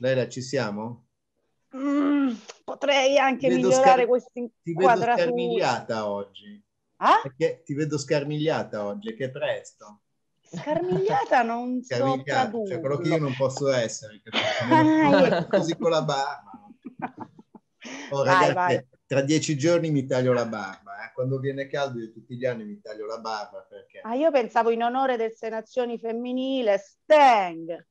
Laila, ci siamo? Mm, potrei anche ti migliorare questa inquadratura. Ti vedo scarmigliata oggi. Ah? ti vedo scarmigliata oggi, che presto. Scarmigliata non scarmigliata, so Cioè quello che io non posso essere. Ah, ecco. Ecco, così con la barba. Oh, ragazzi, vai, vai. tra dieci giorni mi taglio la barba. Eh? Quando viene caldo io tutti gli anni mi taglio la barba. Perché... Ah, io pensavo in onore del Senazioni femminile, Stang.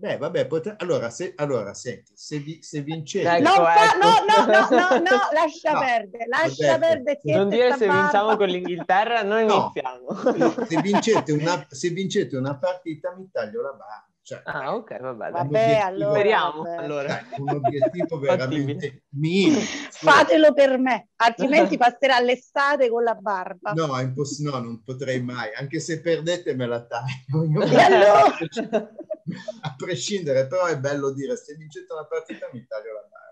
Beh, vabbè, potre... allora, se... allora, senti, se, vi... se vincete... Ecco, no, ecco. no, no, no, no, no, lascia no, perdere, lascia perdere. Non dire se barba. vinciamo con l'Inghilterra, noi no. iniziamo. Se vincete, una... se vincete una partita mi taglio la barba. Cioè, ah, ok, va bene. Vabbè, allora, speriamo. Cioè, allora. un obiettivo veramente minimo. Fatelo per me, altrimenti passerà l'estate con la barba. No, imposs- no, non potrei mai, anche se perdete me la taglio. E allora... a prescindere, però è bello dire se vincete una partita mi taglio la mano.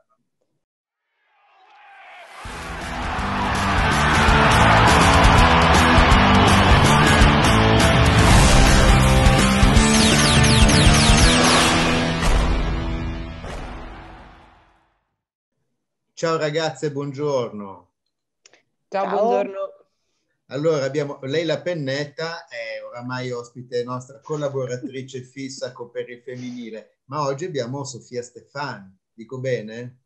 Ciao ragazze, buongiorno. Ciao, Ciao. buongiorno. Allora abbiamo Leila Pennetta, è oramai ospite nostra collaboratrice fissa per il femminile, ma oggi abbiamo Sofia Stefani, dico bene?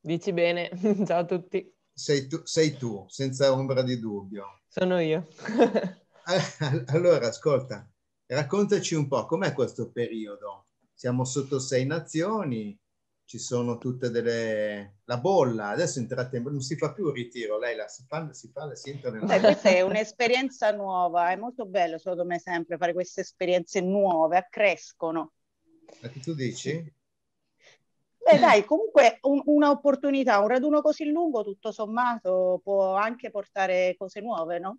Dici bene, ciao a tutti. Sei tu, sei tu, senza ombra di dubbio. Sono io. allora, ascolta, raccontaci un po' com'è questo periodo. Siamo sotto sei nazioni, ci sono tutte delle... la bolla, adesso entrate in... non si fa più il ritiro, lei la si fa, si fa la si entra nella... Beh, questa è un'esperienza nuova, è molto bello secondo me sempre fare queste esperienze nuove, accrescono. Ma che tu dici? Beh dai, comunque un, un'opportunità, un raduno così lungo tutto sommato può anche portare cose nuove, no?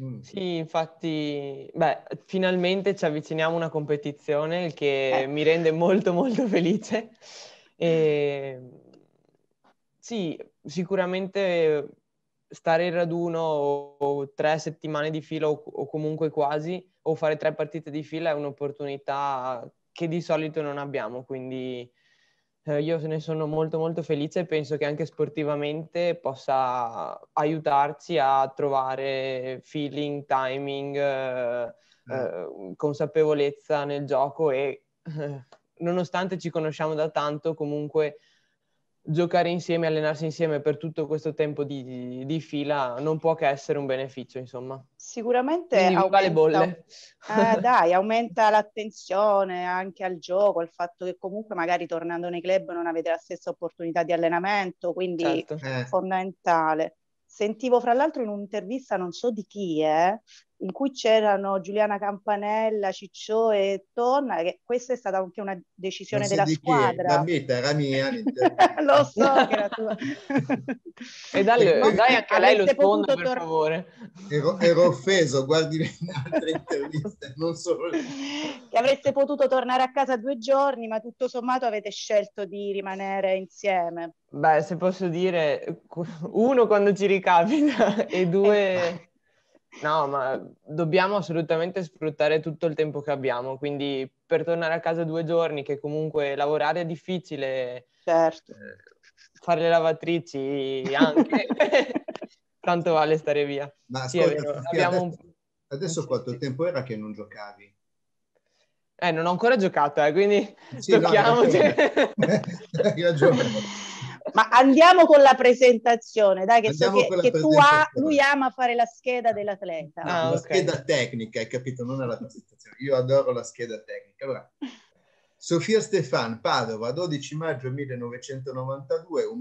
Mm. Sì, infatti, beh, finalmente ci avviciniamo a una competizione, che eh. mi rende molto molto felice. E... Sì, sicuramente stare in raduno o, o tre settimane di fila o, o, comunque quasi, o fare tre partite di fila è un'opportunità che di solito non abbiamo, quindi eh, io ne sono molto molto felice e penso che anche sportivamente possa aiutarci a trovare feeling, timing, eh, eh, eh consapevolezza nel gioco e eh, nonostante ci conosciamo da tanto comunque giocare insieme, allenarsi insieme per tutto questo tempo di, di, fila non può che essere un beneficio, insomma. Sicuramente aumenta, le bolle. Eh, dai, aumenta l'attenzione anche al gioco, il fatto che comunque magari tornando nei club non avete la stessa opportunità di allenamento, quindi certo. è eh. fondamentale. Sentivo fra l'altro in un'intervista, non so di chi è, eh, in cui c'erano Giuliana Campanella, Ciccio e Tonna, che questa è stata anche una decisione della di squadra. Chi è, Bambetta era mia. lo so che era tua. e dai, e eh, dai anche lei lo sfondo, per tor- favore. Ero, ero, offeso, guardi le altre interviste, non solo le... Che avreste potuto tornare a casa due giorni, ma tutto sommato avete scelto di rimanere insieme. Beh, se posso dire, uno quando ci ricapita e due... Eh, No, ma dobbiamo assolutamente sfruttare tutto il tempo che abbiamo, quindi per tornare a casa due giorni, che comunque lavorare è difficile, certo. Eh, fare le lavatrici anche, tanto vale stare via. Ma sì, ascolta, abbiamo... adesso, adesso, quanto tempo era che non giocavi? Eh, non ho ancora giocato, eh, quindi sì, tocchiamoci. No, Io gioco. Ma andiamo con la presentazione, dai, che, so che, che tu ha, lui ama fare la scheda dell'atleta. No, ah, la okay. scheda tecnica, hai capito? Non è la presentazione. Io adoro la scheda tecnica. Allora, Sofia Stefan, Padova, 12 maggio 1992, 1,65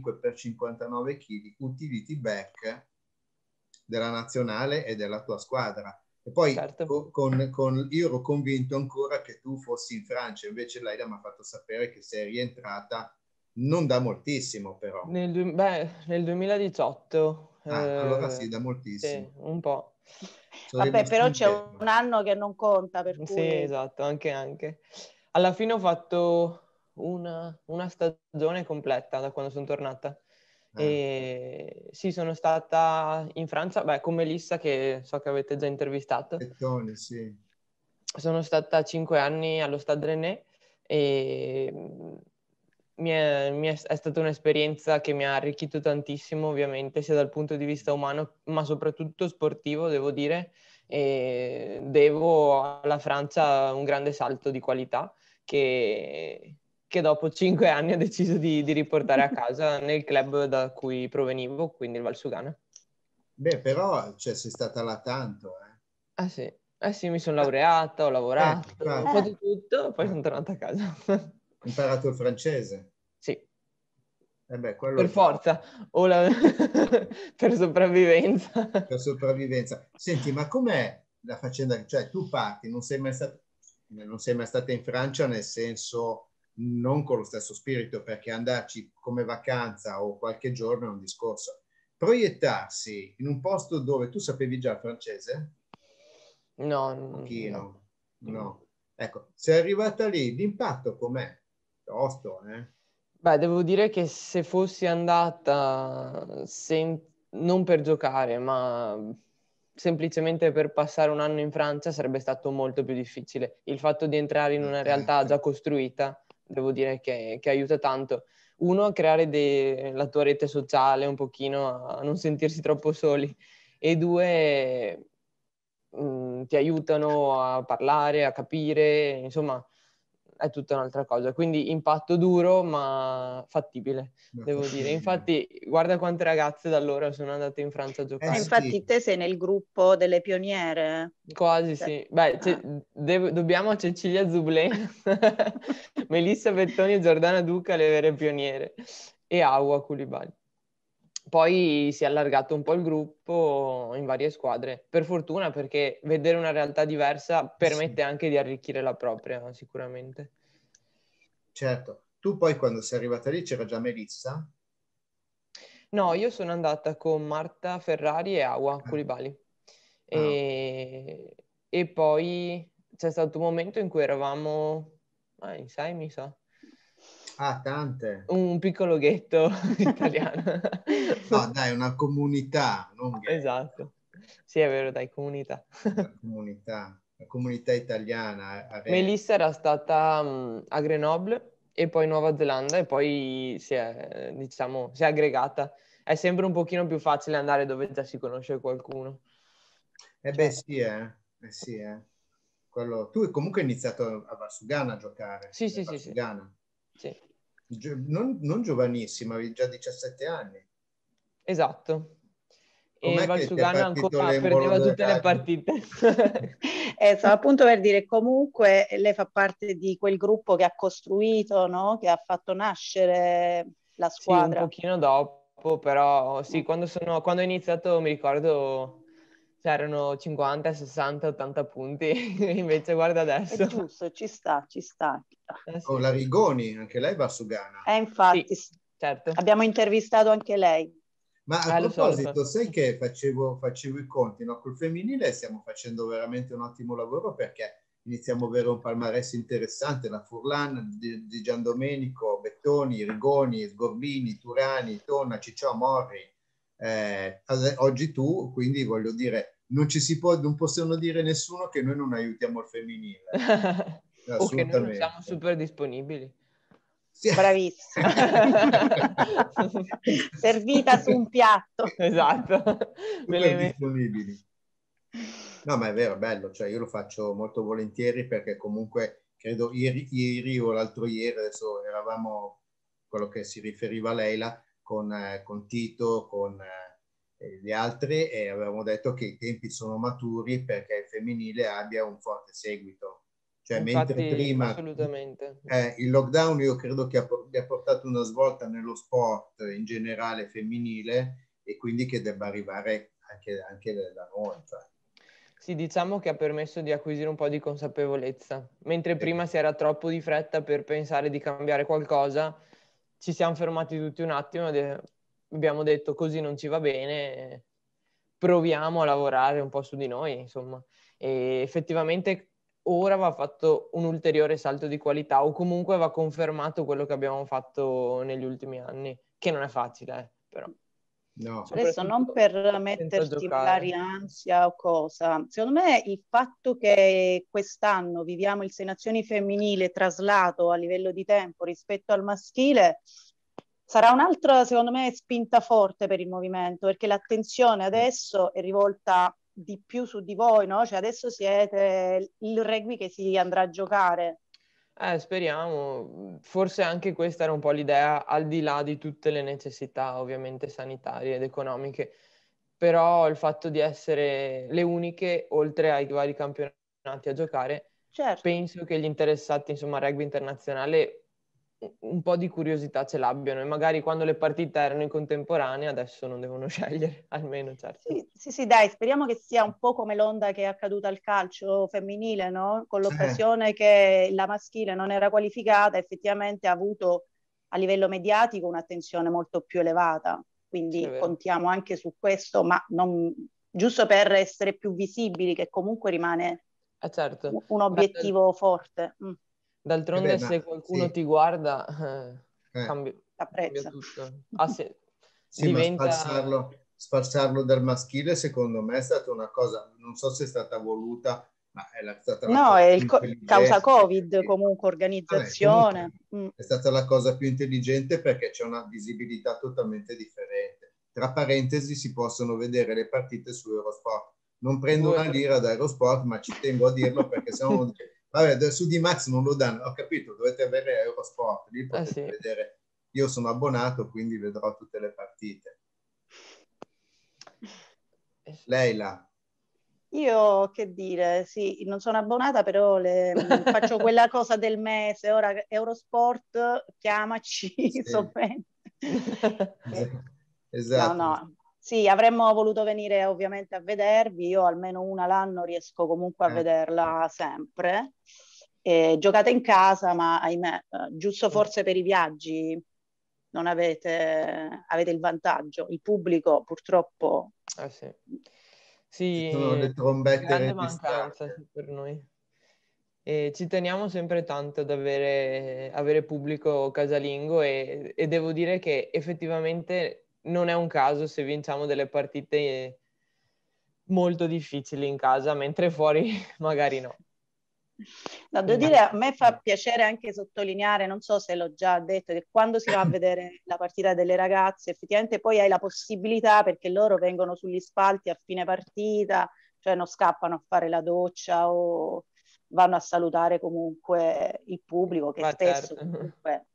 m per 59 kg, utility back della nazionale e della tua squadra. E poi certo. con, con, io ero convinto ancora che tu fossi in Francia, invece lei mi ha fatto sapere che sei rientrata non da moltissimo però. Nel, beh, nel 2018. Ah, allora eh, sì, da moltissimo. Sì, un po'. Sono Vabbè, però c'è un anno che non conta, per cui... Sì, esatto, anche, anche. Alla fine ho fatto una, una stagione completa da quando sono tornata. Ah. E eh. sì, sono stata in Francia, beh, come Lissa che so che avete già intervistato. Pettone, sì. Sono stata cinque anni allo Stade Rennais e mi è, mi è, è stata un'esperienza che mi ha arricchito tantissimo, ovviamente, sia dal punto di vista umano, ma soprattutto sportivo, devo dire, e devo alla Francia un grande salto di qualità che, che dopo cinque anni ho deciso di, di, riportare a casa nel club da cui provenivo, quindi il Valsugana. Beh, però cioè, sei stata là tanto, eh. Ah sì, eh sì mi sono eh. laureata, ho lavorato, eh, ho fatto tutto, poi eh. sono tornata a casa. imparato il francese. Sì. Eh beh, per forza, o la... per sopravvivenza. Per sopravvivenza. Senti, ma com'è la faccenda? Cioè, tu parti, non sei mai stata, non sei mai stata in Francia nel senso non con lo stesso spirito, perché andarci come vacanza o qualche giorno è un discorso. Proiettarsi in un posto dove tu sapevi già il francese? No. Un pochino, no. no. Ecco, sei arrivata lì, l'impatto com'è? tosto, eh. Beh, devo dire che se fossi andata sen- non per giocare, ma semplicemente per passare un anno in Francia sarebbe stato molto più difficile. Il fatto di entrare in una eh. realtà già costruita, devo dire che, che aiuta tanto. Uno, a creare de- la tua rete sociale un pochino, a non sentirsi troppo soli. E due, mh, mm, ti aiutano a parlare, a capire, insomma, è tutta un'altra cosa. Quindi impatto duro ma fattibile, ma devo fattibile. dire. Infatti guarda quante ragazze da allora sono andate in Francia a eh giocare. Eh, infatti te sei nel gruppo delle pioniere. Quasi sì. Cioè, sì. Beh, ah. Eh. de- dobbiamo a Cecilia Zublé, Melissa Bettoni e Giordana Duca le vere pioniere e Awa Culibali poi si è allargato un po' il gruppo in varie squadre. Per fortuna perché vedere una realtà diversa permette sì. anche di arricchire la propria, sicuramente. Certo. Tu poi quando sei arrivata lì c'era già Melissa? No, io sono andata con Marta Ferrari e Awa Culibali. Ah. ah. E... e, poi c'è stato un momento in cui eravamo ah, in mi sa. Ah, tante. Un piccolo ghetto italiano. no, dai, una comunità. esatto. Sì, è vero, dai, comunità. La comunità, la comunità italiana. Eh, Aveva... Melissa era stata mm, a Grenoble e poi Nuova Zelanda e poi si è, diciamo, si è aggregata. È sempre un pochino più facile andare dove già si conosce qualcuno. Eh beh, cioè... sì, eh. eh, sì, eh. Quello... Tu comunque hai iniziato a Varsugana a giocare. Sì, sì, sì, sì. Sì non, non giovanissima, avevi già 17 anni. Esatto. e Valciugana ancora perdeva tutte le partite. eh, stavo appunto per dire, comunque lei fa parte di quel gruppo che ha costruito, no? che ha fatto nascere la squadra. Sì, un pochino dopo, però sì, quando, sono, quando ho iniziato mi ricordo c'erano 50, 60, 80 punti, invece guarda adesso. È giusto, ci sta, ci sta. Eh, Oh, la Rigoni, anche lei va su Ghana. Eh, infatti, sì, certo. abbiamo intervistato anche lei. Ma a eh, proposito, so, so. sai che facevo, facevo i conti, no? Col femminile stiamo facendo veramente un ottimo lavoro perché iniziamo a avere un palmarès interessante, la Furlan di, di Gian Domenico, Bettoni, Rigoni, Sgorbini, Turani, Tonna, Cicciò, Morri, eh, oggi tu, quindi voglio dire, non ci si può, non possono dire nessuno che noi non aiutiamo il femminile. o che noi non siamo super disponibili. Sì. Bravissimo. Servita su un piatto. Esatto. disponibili. No, ma è vero, è bello, cioè io lo faccio molto volentieri perché comunque credo ieri, ieri o l'altro ieri, adesso eravamo quello che si riferiva a Leila, con, eh, con Tito, con... Eh, eh, le altre eh, avevamo detto che i tempi sono maturi perché il femminile abbia un forte seguito. Cioè, Infatti, mentre prima eh, il lockdown io credo che abbia portato una svolta nello sport in generale femminile e quindi che debba arrivare anche, anche da noi. Sì, diciamo che ha permesso di acquisire un po' di consapevolezza. Mentre eh. prima si era troppo di fretta per pensare di cambiare qualcosa, ci siamo fermati tutti un attimo abbiamo detto così non ci va bene, proviamo a lavorare un po' su di noi, insomma. E effettivamente ora va fatto un ulteriore salto di qualità o comunque va confermato quello che abbiamo fatto negli ultimi anni, che non è facile, eh, però. No. Adesso non per metterti magari ansia o cosa, secondo me il fatto che quest'anno viviamo il Senazioni femminile traslato a livello di tempo rispetto al maschile sarà un'altra, secondo me, spinta forte per il movimento, perché l'attenzione mm. adesso è rivolta di più su di voi, no? Cioè adesso siete il rugby che si andrà a giocare. Eh, speriamo. Forse anche questa era un po' l'idea, al di là di tutte le necessità, ovviamente sanitarie ed economiche, però il fatto di essere le uniche, oltre ai vari campionati a giocare, certo. penso che gli interessati, insomma, al rugby internazionale un po' di curiosità ce l'abbiano e magari quando le partite erano in contemporanea adesso non devono scegliere, almeno certo. Sì, sì, sì dai, speriamo che sia un po' come l'onda che è accaduta al calcio femminile, no? Con l'occasione sì. Eh. che la maschile non era qualificata, effettivamente ha avuto a livello mediatico un'attenzione molto più elevata, quindi sì, contiamo anche su questo, ma non, giusto per essere più visibili, che comunque rimane eh, certo. un obiettivo certo. forte. Mm. D'altronde beh, se qualcuno sì. ti guarda eh, eh, cambia, cambia tutto. Ah, sì, sì diventa... ma spalsarlo, spalsarlo dal maschile secondo me è stata una cosa, non so se è stata voluta, ma è stata la No, è il co- causa Covid comunque, organizzazione. Vabbè, comunque, mm. È stata la cosa più intelligente perché c'è una visibilità totalmente differente. Tra parentesi si possono vedere le partite su Eurosport. Non prendo una lira da Eurosport, ma ci tengo a dirlo perché siamo Vabbè, su di Max non lo danno, ho capito, dovete avere Eurosport, lì ah, potete eh sì. vedere. Io sono abbonato, quindi vedrò tutte le partite. Eh Leila. Io che dire, sì, non sono abbonata, però le, faccio quella cosa del mese, ora Eurosport, chiamaci, sì. esatto. No, no, sì, avremmo voluto venire ovviamente a vedervi, io almeno una l'anno riesco comunque a eh. vederla sempre. E giocate in casa, ma ahimè, eh, giusto mm. forse per i viaggi non avete, avete il vantaggio, il pubblico purtroppo... Ah sì, sì le trombette grande mancanza sì, per noi. E ci teniamo sempre tanto ad avere, avere pubblico casalingo e, e devo dire che effettivamente non è un caso se vinciamo delle partite eh, molto difficili in casa, mentre fuori magari no. No, devo dire, a me fa piacere anche sottolineare, non so se l'ho già detto, che quando si va a vedere la partita delle ragazze, effettivamente poi hai la possibilità, perché loro vengono sugli spalti a fine partita, cioè non scappano a fare la doccia o vanno a salutare comunque il pubblico, che Ma spesso certo. comunque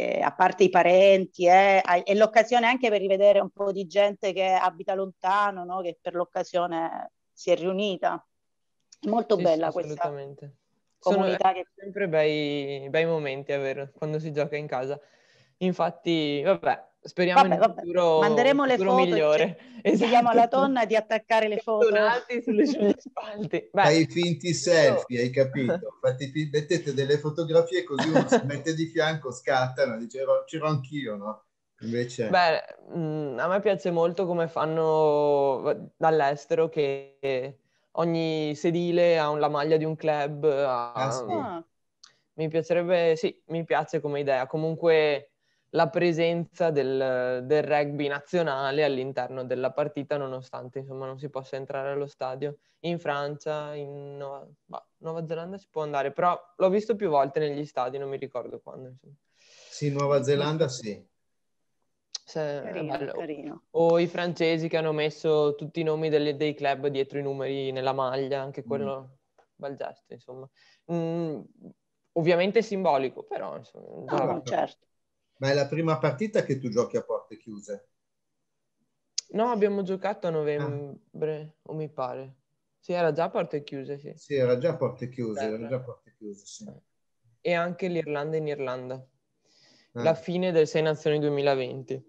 eh, a parte i parenti, eh, è l'occasione anche per rivedere un po' di gente che abita lontano, no? che per l'occasione si è riunita. molto sì, bella sì, questa comunità. Sono che... sempre bei, bei momenti, è vero, quando si gioca in casa. Infatti, vabbè, Speriamo vabbè, in un futuro, Manderemo le foto migliore. Esatto. Chiediamo alla donna di attaccare le esatto. foto. Donati sulle spalti. Fai i finti selfie, hai capito? Fatti, mettete delle fotografie così uno si mette di fianco, scattano, dice c'ero anch'io, no? Invece... Beh, mm, a me piace molto come fanno dall'estero che ogni sedile ha la maglia di un club. Ha... Ah, sì. Ah. Mi piacerebbe, sì, mi piace come idea. Comunque la presenza del, del, rugby nazionale all'interno della partita, nonostante insomma, non si possa entrare allo stadio. In Francia, in Nuova, bah, Nuova Zelanda si può andare, però l'ho visto più volte negli stadi, non mi ricordo quando. Insomma. Sì, Nuova Zelanda sì. Se, eh, carino, bello, carino. O i francesi che hanno messo tutti i nomi delle, dei club dietro i numeri nella maglia, anche quello, mm. bel gesto, insomma. Mm, ovviamente simbolico, però insomma. No, ah, no, certo. Ma è la prima partita che tu giochi a porte chiuse? No, abbiamo giocato a novembre, ah. o mi pare. Sì, era già a porte chiuse, sì. Sì, era già a porte chiuse, era certo. già a porte chiuse, sì. Eh. E anche l'Irlanda in Irlanda. Ah. La fine del 6 Nazioni 2020.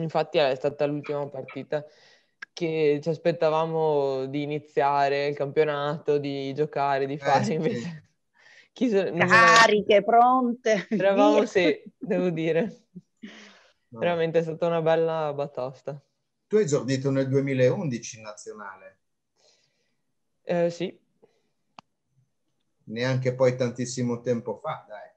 Infatti è stata l'ultima partita che ci aspettavamo di iniziare il campionato, di giocare, di eh, fare, eh, invece... Chiso... Cariche, pronte. Eravamo, sì, devo dire. No. Veramente è stata una bella batosta. Tu hai esordito nel 2011 in nazionale? Eh, sì. Neanche poi tantissimo tempo fa, dai.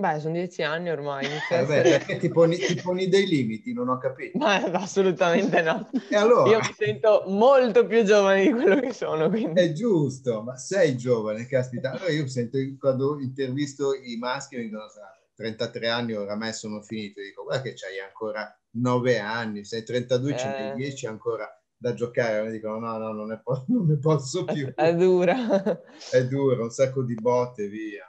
Beh, sono dieci anni ormai. Eh beh, ti, poni, ti, poni, dei limiti, non ho capito. Ma eh, assolutamente no. E allora? Io mi sento molto più giovane di quello che sono. Quindi. È giusto, ma sei giovane, caspita. Allora io sento, quando intervisto i maschi, mi dicono, 33 anni oramai sono finito, dico, guarda che c'hai ancora 9 anni, sei 32, eh. ce 10 ancora da giocare, mi dicono no, no, non ne, po- non ne posso più. È dura. È dura, un sacco di botte, via.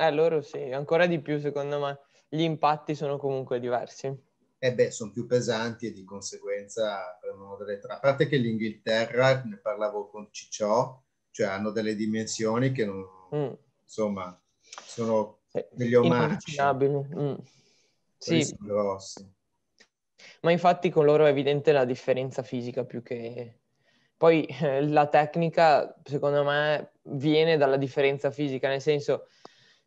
Eh, loro sì, ancora di più secondo me. Gli impatti sono comunque diversi. Eh beh, sono più pesanti e di conseguenza prendono delle tra... A parte che l'Inghilterra, ne parlavo con Ciccio, cioè hanno delle dimensioni che non... Mm. Insomma, sono sì. degli omaggi. Mm. Sì. Sono grossi. Ma infatti con loro è evidente la differenza fisica più che... Poi eh, la tecnica, secondo me, viene dalla differenza fisica, nel senso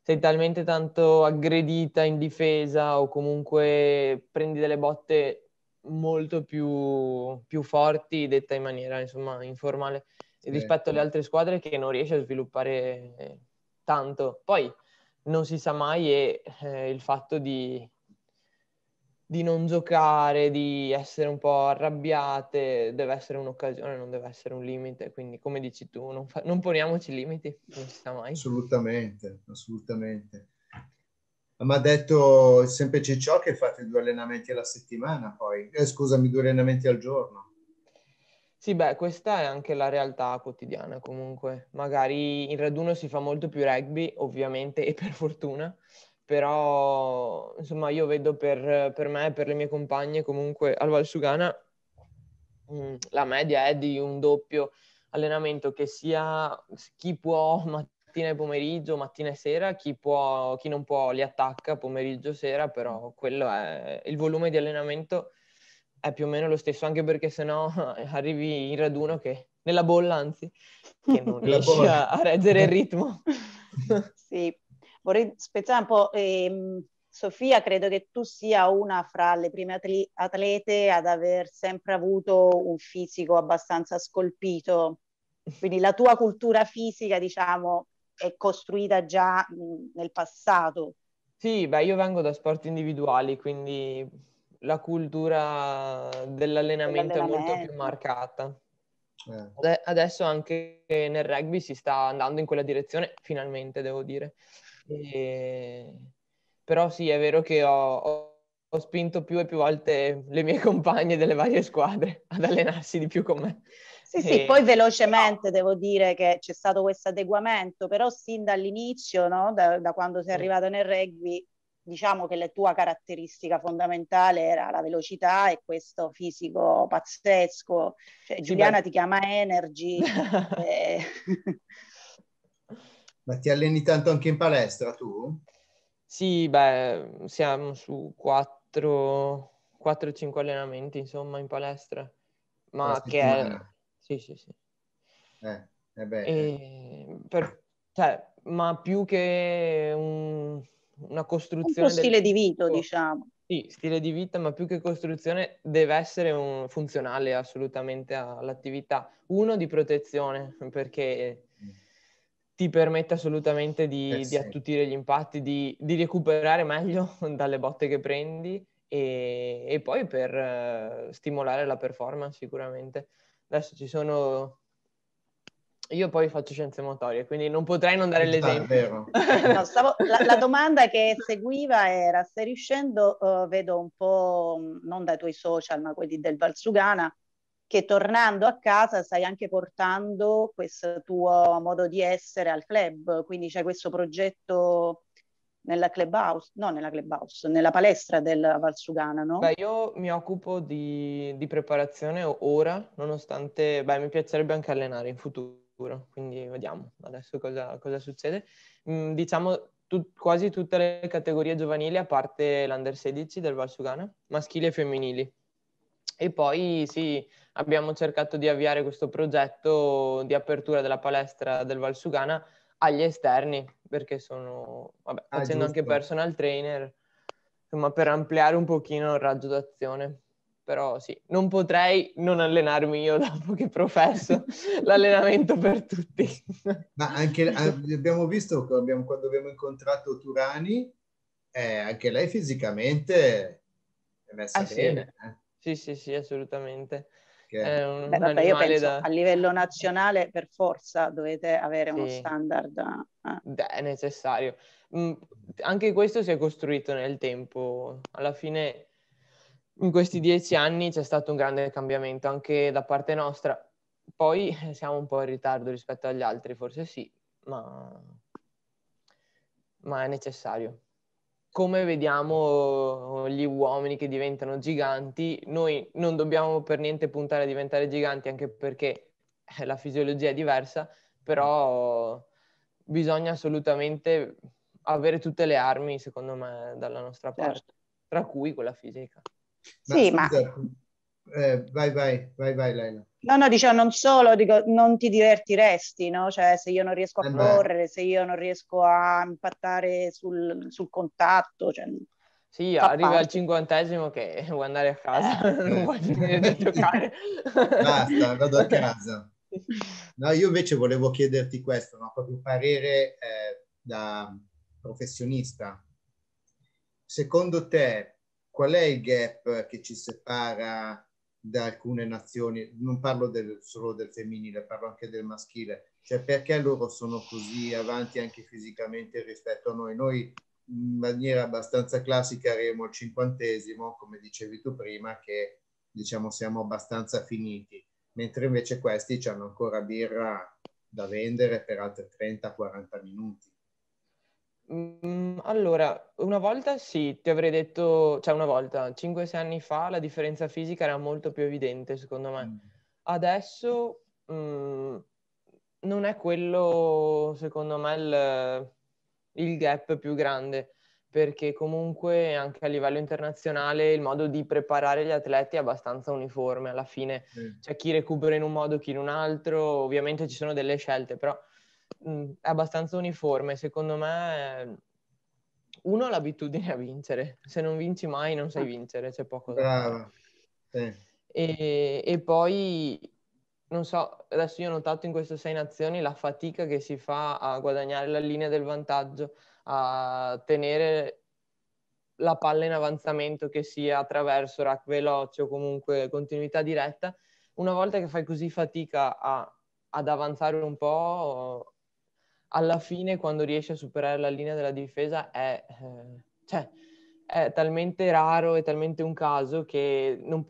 sei talmente tanto aggredita in difesa o comunque prendi delle botte molto più, più forti, detta in maniera insomma informale, sì, rispetto alle altre squadre che non riesci a sviluppare tanto. Poi non si sa mai e eh, il fatto di di non giocare, di essere un po' arrabbiate, deve essere un'occasione, non deve essere un limite. Quindi, come dici tu, non, fa- non poniamoci limiti, non si sa mai. Assolutamente, assolutamente. Ma ha detto sempre Cicciò che fate due allenamenti alla settimana, poi, eh, scusami, due allenamenti al giorno. Sì, beh, questa è anche la realtà quotidiana comunque. Magari in raduno si fa molto più rugby, ovviamente, e per fortuna, però insomma io vedo per, per me e per le mie compagne comunque al Valsugana mh, mm, la media è di un doppio allenamento che sia chi può mattina e pomeriggio, mattina e sera, chi, può, chi non può li attacca pomeriggio e sera, però quello è il volume di allenamento è più o meno lo stesso, anche perché sennò arrivi in raduno che nella bolla anzi, che non riesci a, a reggere il ritmo. sì, Vorrei spezzare un po', ehm, Sofia, credo che tu sia una fra le prime atlete ad aver sempre avuto un fisico abbastanza scolpito, quindi la tua cultura fisica, diciamo, è costruita già nel passato. Sì, beh, io vengo da sport individuali, quindi la cultura dell'allenamento, dell'allenamento. è molto più marcata. Eh. Adesso anche nel rugby si sta andando in quella direzione, finalmente devo dire. E... Però sì, è vero che ho, ho, ho, spinto più e più volte le mie compagne delle varie squadre ad allenarsi di più con me. Sì, sì, poi velocemente devo dire che c'è stato questo adeguamento, però sin dall'inizio, no? da, da quando sei arrivato nel rugby, diciamo che la tua caratteristica fondamentale era la velocità e questo fisico pazzesco. Cioè, Giuliana Beh. ti chiama Energy. e... Eh. Ma ti alleni tanto anche in palestra tu? Sì, beh, siamo su 4-5 allenamenti, insomma, in palestra. Ma che è... Sì, sì, sì. Eh, eh beh, eh. per... cioè, ma più che un... una costruzione... Un stile del... di vita, diciamo. Sì, stile di vita, ma più che costruzione deve essere un... funzionale assolutamente all'attività. Uno, di protezione, perché ti permette assolutamente di, eh sì. di attutire gli impatti, di, di, recuperare meglio dalle botte che prendi e, e poi per uh, stimolare la performance sicuramente. Adesso ci sono... Io poi faccio scienze motorie, quindi non potrei non dare ah, l'esempio. no, stavo... la, la, domanda che seguiva era, stai riuscendo, uh, vedo un po', non dai tuoi social, ma quelli del Valsugana, che tornando a casa stai anche portando questo tuo modo di essere al club, quindi c'è questo progetto nella clubhouse, no nella clubhouse, nella palestra del Valsugana, no? Beh, io mi occupo di, di preparazione ora, nonostante, beh, mi piacerebbe anche allenare in futuro, quindi vediamo adesso cosa, cosa succede. Mm, diciamo tu, quasi tutte le categorie giovanili, a parte l'under 16 del Valsugana, maschili e femminili. E poi sì, abbiamo cercato di avviare questo progetto di apertura della palestra del Valsugana agli esterni, perché sono, vabbè, ah, facendo giusto. anche personal trainer, insomma, per ampliare un pochino il raggio d'azione. Però sì, non potrei non allenarmi io dopo che professo l'allenamento per tutti. Ma anche eh, abbiamo visto quando abbiamo incontrato Turani, eh, anche lei fisicamente è messa ah, bene. Sì. Eh. Sì, sì, sì, assolutamente. È un Beh, vabbè, io penso da... a livello nazionale per forza dovete avere sì. uno standard. Eh. Beh, è necessario. Mm, anche questo si è costruito nel tempo. Alla fine, in questi dieci anni c'è stato un grande cambiamento anche da parte nostra. Poi siamo un po' in ritardo rispetto agli altri, forse sì, ma, ma è necessario come vediamo eh, gli uomini che diventano giganti, noi non dobbiamo per niente puntare a diventare giganti anche perché eh, la fisiologia è diversa, però bisogna assolutamente avere tutte le armi, secondo me, dalla nostra parte, certo. tra cui quella fisica. Sì, ma, ma eh, vai, vai, vai, vai, Lena. No, no, dicevo non solo, dico, non ti divertiresti, no? Cioè, se io non riesco a eh correre, se io non riesco a impattare sul, sul contatto, cioè, Sì, arrivi parte. al cinquantesimo che vuoi andare a casa, eh. non vuoi finire di giocare. Basta, vado a casa. No, io invece volevo chiederti questo, no? proprio parere eh, da professionista. Secondo te qual è il gap che ci separa da alcune nazioni, non parlo del, solo del femminile, parlo anche del maschile, cioè perché loro sono così avanti anche fisicamente rispetto a noi. Noi in maniera abbastanza classica arriviamo al cinquantesimo, come dicevi tu prima, che diciamo siamo abbastanza finiti, mentre invece questi hanno ancora birra da vendere per altri 30-40 minuti. Mm, allora, una volta sì, ti avrei detto, cioè una volta, 5-6 anni fa la differenza fisica era molto più evidente secondo me. Mm. Adesso mm, non è quello, secondo me, il, il gap più grande, perché comunque anche a livello internazionale il modo di preparare gli atleti è abbastanza uniforme alla fine. Sì. C'è cioè chi recupera in un modo, chi in un altro, ovviamente ci sono delle scelte, però mh, mm, abbastanza uniforme. Secondo me, eh, uno, ha l'abitudine a vincere. Se non vinci mai, non sai vincere, c'è poco da fare. Sì. E, e, poi, non so, adesso io ho notato in queste sei nazioni la fatica che si fa a guadagnare la linea del vantaggio, a tenere la palla in avanzamento che sia attraverso rack veloce o comunque continuità diretta. Una volta che fai così fatica a, ad avanzare un po', alla fine quando riesce a superare la linea della difesa è, eh, cioè, è talmente raro, e talmente un caso che non,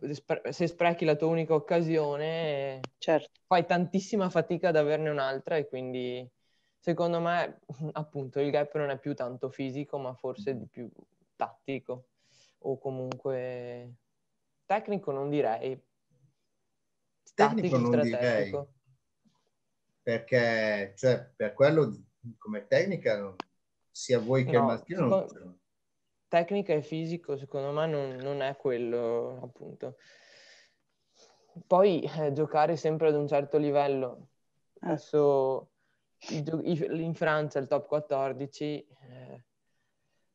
se sprechi la tua unica occasione certo. fai tantissima fatica ad averne un'altra e quindi secondo me appunto il gap non è più tanto fisico ma forse di più tattico o comunque tecnico non direi. Tecnico non strategico. direi perché cioè, per quello come tecnica, sia voi che no, il maschile, non tecnica e fisico secondo me non, non è quello appunto. Poi eh, giocare sempre ad un certo livello. Adesso in Francia il top 14 eh,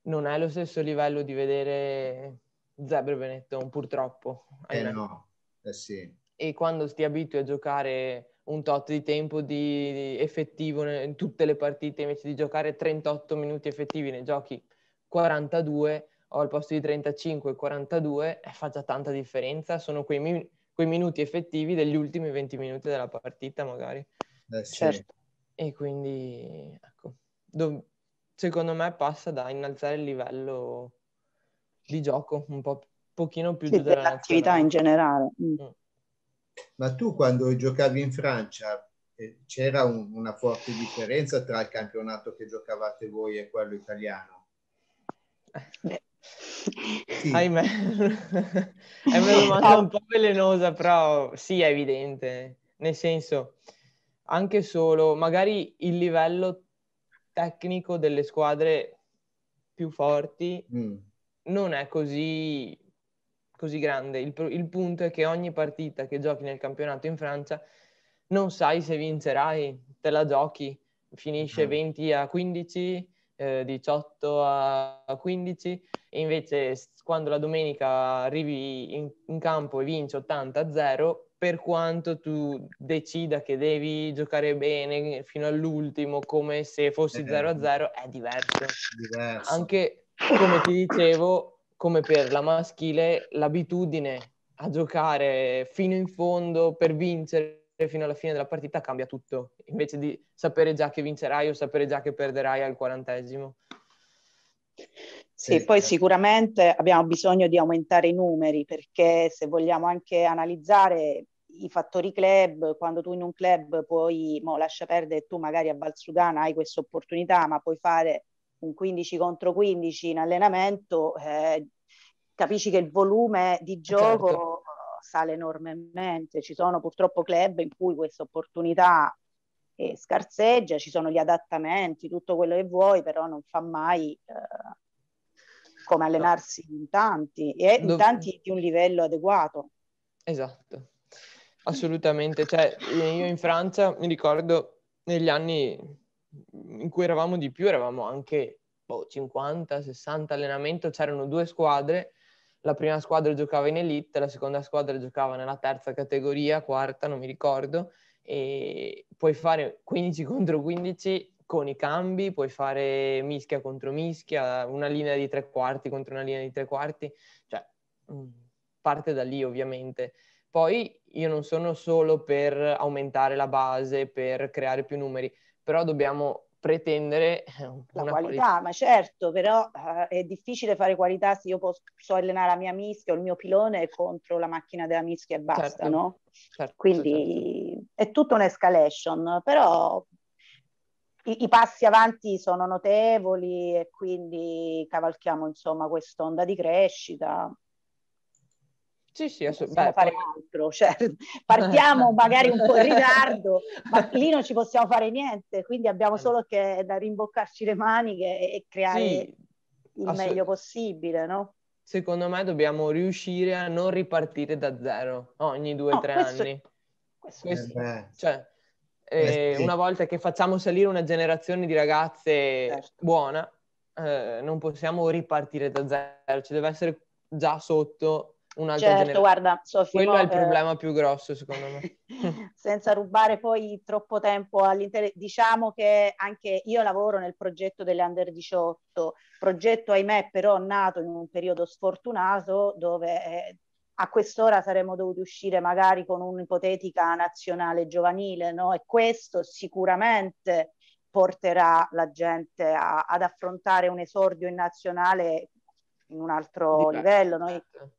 non è lo stesso livello di vedere Zebra Benetton, purtroppo. Eh no, eh sì. E quando ti abitui a giocare un tot di tempo di effettivo in tutte le partite invece di giocare 38 minuti effettivi nei giochi 42 o al posto di 35 42 eh, fa già tanta differenza sono quei, mi- quei, minuti effettivi degli ultimi 20 minuti della partita magari eh sì. certo e quindi ecco dov- secondo me passa da innalzare il livello di gioco un po' pochino più sì, dell'attività in generale mm. mm. Ma tu quando giocavi in Francia eh, c'era un, una forte differenza tra il campionato che giocavate voi e quello italiano? Eh, sì. Ahimè, è una domanda un po' velenosa, però sì, è evidente. Nel senso, anche solo magari il livello tecnico delle squadre più forti mm. non è così così grande. Il, il, punto è che ogni partita che giochi nel campionato in Francia non sai se vincerai, te la giochi, finisce mm. 20 a 15, eh, 18 a 15, e invece quando la domenica arrivi in, in campo e vinci 80 a 0, per quanto tu decida che devi giocare bene fino all'ultimo, come se fossi 0 eh, a 0, eh. è diverso. Anche come ti dicevo, come per la maschile, l'abitudine a giocare fino in fondo per vincere fino alla fine della partita cambia tutto, invece di sapere già che vincerai o sapere già che perderai al quarantesimo. Sì, sì, eh, poi eh. sicuramente abbiamo bisogno di aumentare i numeri perché se vogliamo anche analizzare i fattori club, quando tu in un club puoi, mo, lascia perdere, tu magari a Valsugana hai questa opportunità, ma puoi fare un 15 contro 15 in allenamento, eh, capisci che il volume di eh, gioco certo. sale enormemente. Ci sono purtroppo club in cui questa opportunità eh, scarseggia, ci sono gli adattamenti, tutto quello che vuoi, però non fa mai eh, come allenarsi in tanti e in tanti di un livello adeguato. Esatto, assolutamente. Cioè, eh, io in Francia mi ricordo negli anni in cui eravamo di più, eravamo anche boh, 50, 60 allenamento, c'erano due squadre, la prima squadra giocava in elite, la seconda squadra giocava nella terza categoria, quarta, non mi ricordo, e puoi fare 15 contro 15 con i cambi, puoi fare mischia contro mischia, una linea di tre quarti contro una linea di tre quarti, cioè mm, parte da lì ovviamente. Poi io non sono solo per aumentare la base, per creare più numeri, però dobbiamo pretendere eh, la qualità, qualità, ma certo, però eh, è difficile fare qualità se io posso allenare la mia mischia o il mio pilone contro la macchina della mischia e basta, certo, no? Certo, Quindi certo. è tutto un'escalation, però i, i, passi avanti sono notevoli e quindi cavalchiamo insomma quest'onda di crescita. Sì, sì, assolutamente. fare altro, cioè, partiamo magari un po' in ritardo, ma lì non ci possiamo fare niente, quindi abbiamo eh. solo che eh, da rimboccarci le maniche e, e creare sì, il assolut- meglio possibile, no? Secondo me dobbiamo riuscire a non ripartire da zero ogni due o no, tre questo, anni. Questo, questo, eh, cioè, eh, eh, sì. una volta che facciamo salire una generazione di ragazze certo. buona, eh, non possiamo ripartire da zero, ci deve essere già sotto un'altra certo, generazione. guarda, Sofì, Quello no, è il eh... problema più grosso, secondo me. senza rubare poi troppo tempo all'interno. Diciamo che anche io lavoro nel progetto delle Under 18, progetto ahimè però nato in un periodo sfortunato dove... Eh, a quest'ora saremmo dovuti uscire magari con un'ipotetica nazionale giovanile, no? E questo sicuramente porterà la gente a, ad affrontare un esordio in nazionale in un altro Diverso. livello. Noi certo.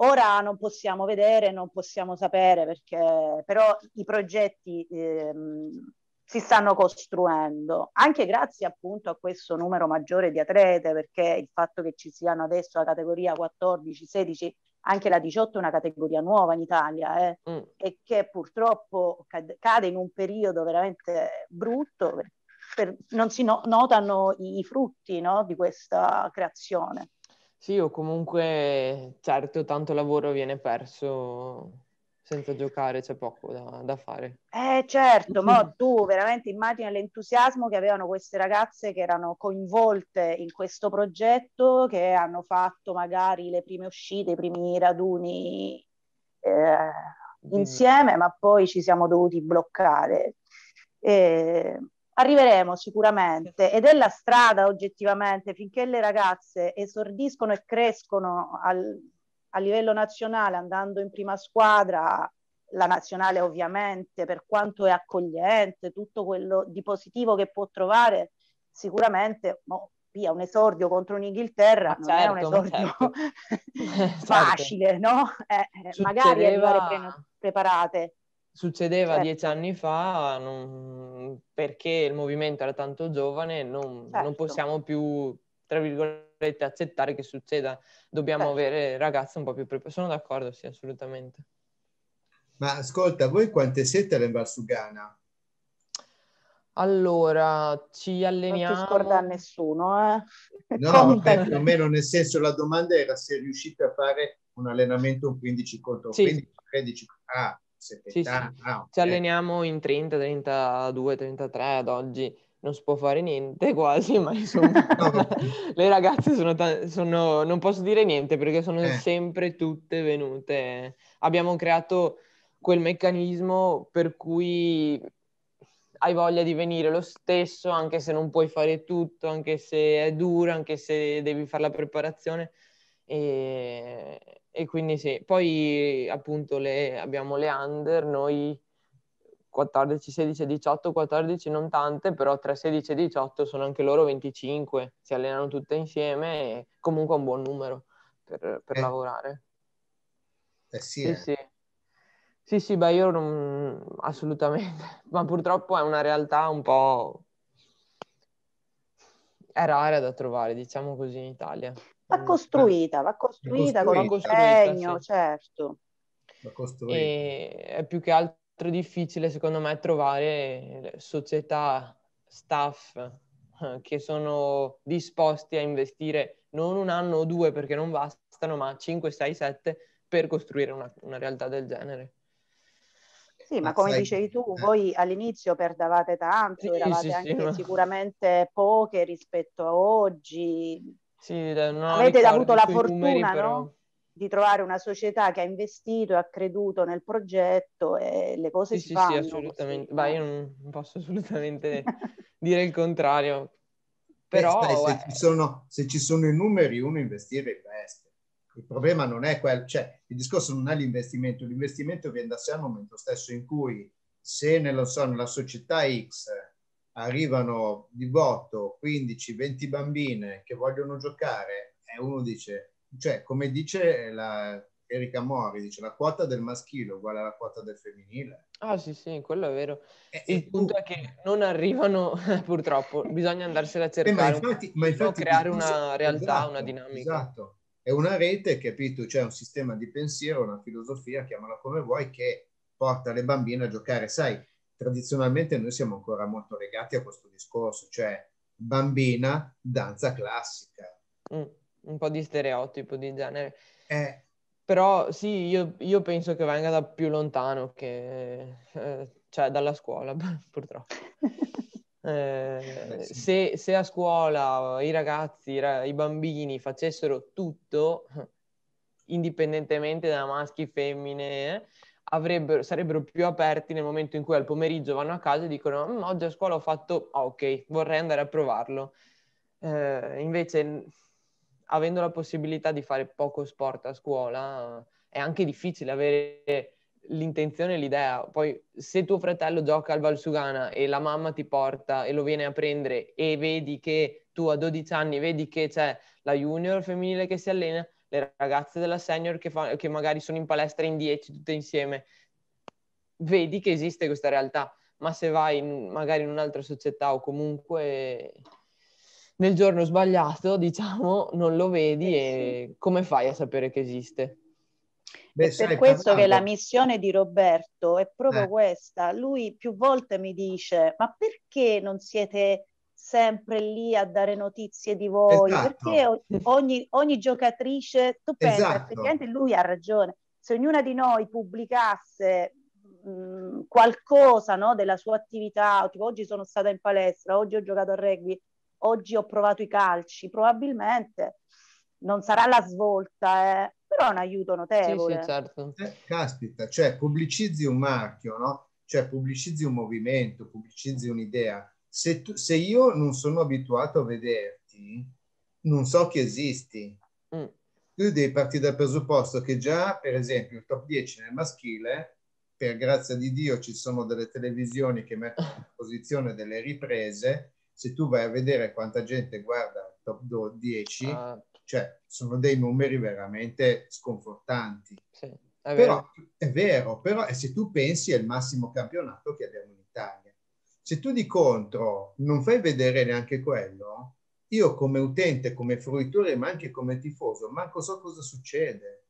Ora non possiamo vedere, non possiamo sapere, perché però i progetti ehm, si stanno costruendo, anche grazie appunto a questo numero maggiore di atlete, perché il fatto che ci siano adesso la categoria 14, 16, anche la 18 è una categoria nuova in Italia eh, mm. e che purtroppo cade in un periodo veramente brutto, per, non si no, notano i, frutti no, di questa creazione. Sì, o comunque certo tanto lavoro viene perso senza giocare, c'è poco da, da fare. Eh certo, ma tu veramente immagina l'entusiasmo che avevano queste ragazze che erano coinvolte in questo progetto, che hanno fatto magari le prime uscite, i primi raduni eh, insieme, ma poi ci siamo dovuti bloccare. E arriveremo sicuramente ed è la strada oggettivamente finché le ragazze esordiscono e crescono al, a livello nazionale andando in prima squadra la nazionale ovviamente per quanto è accogliente tutto quello di positivo che può trovare sicuramente oh, via un esordio contro un'Inghilterra ma non certo, è un certo, esordio certo. certo. facile no? Eh, eh magari arrivare preparate succedeva certo. dieci anni fa non, perché il movimento era tanto giovane, non, certo. non, possiamo più, tra virgolette, accettare che succeda. Dobbiamo certo. avere ragazze un po' più preparate. Sono d'accordo, sì, assolutamente. Ma ascolta, voi quante siete all'Embarsugana? Allora, ci alleniamo... Non ti scorda nessuno, eh? No, vabbè, più o nel senso la domanda era se riuscite a fare un allenamento 15 contro sì. 15, 13. Ah, 70 sì, sì. Ah, ah, okay. Ci alleniamo in 30, 32, 33 ad oggi. Non si può fare niente quasi, ma insomma le ragazze sono, t- sono, Non posso dire niente perché sono eh. sempre tutte venute. Abbiamo creato quel meccanismo per cui hai voglia di venire lo stesso, anche se non puoi fare tutto, anche se è dura, anche se devi fare la preparazione. E, e quindi sì, poi appunto le, abbiamo le under, noi 14, 16, 18, 14 non tante, però tra 16 e 18 sono anche loro 25, si allenano tutte insieme e comunque è un buon numero per, per eh. lavorare. Eh sì, sì, eh. sì. Sì, sì, beh, io non... assolutamente, ma purtroppo è una realtà un po'... è rara da trovare, diciamo così, in Italia. Va costruita, mm, va costruita, va costruita con impegno, sì. certo. Va costruita. E è più che altro difficile, secondo me, trovare società, staff eh, che sono disposti a investire non un anno o due perché non bastano, ma 5, 6, 7 per costruire una, una realtà del genere. Sì, ma ah, come dicevi tu, eh. voi all'inizio perdavate tanto, eravate sì, anche sì, sicuramente poche rispetto a oggi, sì, Avete avuto la fortuna numeri, no? di trovare una società che ha investito e ha creduto nel progetto e le cose sì, si sì, fanno. Sì, assolutamente. Ma io non posso assolutamente dire il contrario. Però, Beh, stai, se, eh, ci sono, se, ci sono, i numeri, uno investire investe. Il problema non è quello, cioè il discorso non è l'investimento, l'investimento viene da sé al momento stesso in cui se so, nella società X arrivano di botto 15, 20 bambine che vogliono giocare e uno dice, cioè come dice la Erika Mori, dice la quota del maschile uguale alla quota del femminile. Ah sì sì, quello è vero. E, eh, Il e eh, punto tu... è che non arrivano purtroppo, bisogna andarsela a cercare, eh, ma infatti, ma infatti, creare una esatto, realtà, una esatto, dinamica. Esatto, è una rete, capito? C'è un sistema di pensiero, una filosofia, chiamala come vuoi, che porta le bambine a giocare. Sai, tradizionalmente noi siamo ancora molto legati a questo discorso, cioè bambina, danza classica. Mm, un po' di stereotipo di genere. Eh. Però sì, io, io, penso che venga da più lontano che... Eh, cioè dalla scuola, purtroppo. Eh, eh se, se, a scuola i ragazzi, i bambini facessero tutto, indipendentemente da maschi, femmine, eh, sarebbero più aperti nel momento in cui al pomeriggio vanno a casa e dicono mm, oggi a scuola ho fatto, ah, ok, vorrei andare a provarlo. Eh, invece, avendo la possibilità di fare poco sport a scuola, è anche difficile avere l'intenzione e l'idea. Poi, se tuo fratello gioca al Valsugana e la mamma ti porta e lo viene a prendere e vedi che tu a 12 anni vedi che c'è la junior femminile che si allena, le ragazze della senior che, fa, che magari sono in palestra in 10 tutte insieme, vedi che esiste questa realtà, ma se vai in, magari in un'altra società o comunque nel giorno sbagliato, diciamo, non lo vedi eh, e come fai a sapere che esiste? Beh, per questo che la missione di Roberto è proprio eh. questa. Lui più volte mi dice, ma perché non siete sempre lì a dare notizie di voi, esatto. perché ogni, ogni, giocatrice, tu pensi, esatto. effettivamente lui ha ragione, se ognuna di noi pubblicasse mh, mm, qualcosa no, della sua attività, tipo oggi sono stata in palestra, oggi ho giocato a rugby, oggi ho provato i calci, probabilmente non sarà la svolta, eh, però è un aiuto notevole. Sì, sì, certo. eh, caspita, cioè pubblicizzi un marchio, no? cioè pubblicizzi un movimento, pubblicizzi un'idea se, tu, se io non sono abituato a vederti, non so che esisti. Mm. Tu devi partire dal presupposto che già, per esempio, il top 10 nel maschile, per grazia di Dio ci sono delle televisioni che mettono in posizione delle riprese, se tu vai a vedere quanta gente guarda il top 10, ah. cioè sono dei numeri veramente sconfortanti. Sì, è però è vero, però e se tu pensi è il massimo campionato che abbiamo in Italia se tu di contro non fai vedere neanche quello, io come utente, come fruitore, ma anche come tifoso, manco so cosa succede.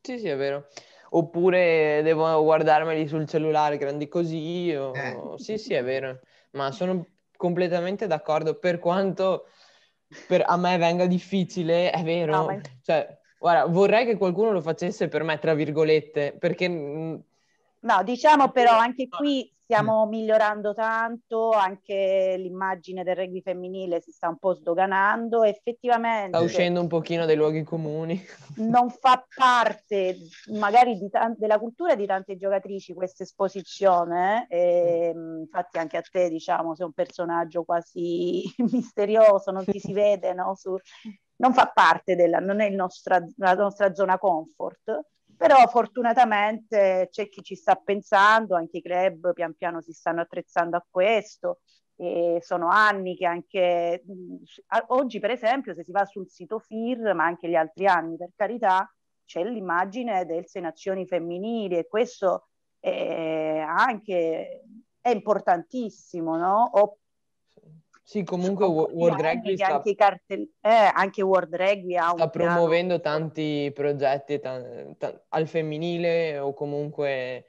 Sì, sì, è vero. Oppure devo guardarmeli sul cellulare grandi così. O... Eh. Sì, sì, è vero. Ma sono completamente d'accordo. Per quanto per a me venga difficile, è vero. No, ma... cioè, guarda, vorrei che qualcuno lo facesse per me, tra virgolette, perché... No, diciamo però eh, anche qui Stiamo mm. migliorando tanto, anche l'immagine del rugby femminile si sta un po' sdoganando, effettivamente... Sta uscendo un pochino dai luoghi comuni. non fa parte magari t- della cultura di tante giocatrici questa esposizione, eh? infatti anche a te diciamo sei un personaggio quasi misterioso, non ti si vede, no? Su... non fa parte della, non è nostra, la nostra zona comfort però fortunatamente c'è chi ci sta pensando, anche i club pian piano si stanno attrezzando a questo. E sono anni che anche oggi, per esempio, se si va sul sito FIR, ma anche gli altri anni, per carità, c'è l'immagine del Senazioni femminili e questo è anche è importantissimo, no? O sì, comunque World Rugby sta... anche, cartell- eh, anche World Rugby ha un sta promuovendo piano. tanti progetti t- t- al femminile o comunque...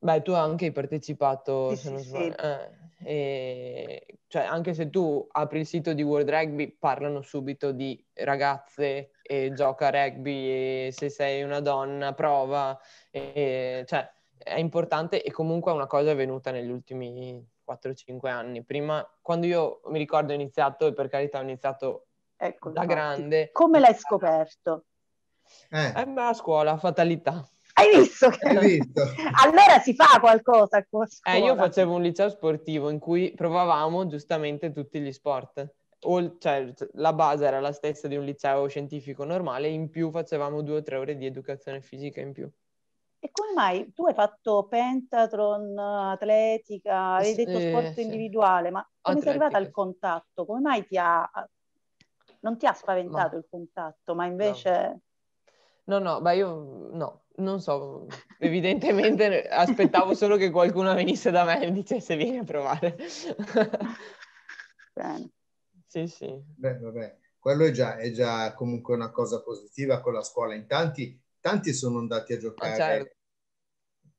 Beh, tu anche hai partecipato, sì, se non sbaglio. Sì. Eh, e... Cioè, anche se tu apri il sito di World Rugby, parlano subito di ragazze e gioca rugby e se sei una donna prova. E... Cioè, è importante e comunque è una cosa venuta negli ultimi 4-5 anni. Prima, quando io mi ricordo ho iniziato, e per carità ho iniziato ecco, da infatti. grande. Come l'hai scoperto? Eh. eh a scuola, fatalità. Hai visto? Che... Hai visto? allora si fa qualcosa eh, io facevo un liceo sportivo in cui provavamo giustamente tutti gli sport. O, cioè, la base era la stessa di un liceo scientifico normale, in più facevamo due o tre ore di educazione fisica in più. E come mai tu hai fatto pentatron, atletica, hai detto sport sì, individuale, ma come Atletica. sei arrivata al contatto? Come mai ti ha... non ti ha spaventato ma... il contatto, ma invece... No, no, ma io no, non so, evidentemente aspettavo solo che qualcuno venisse da me e mi dicesse vieni a provare. Bene. Sì, sì. Beh, vabbè, quello è già, è già comunque una cosa positiva con la scuola. In tanti tanti sono andati a giocare. Ah, certo.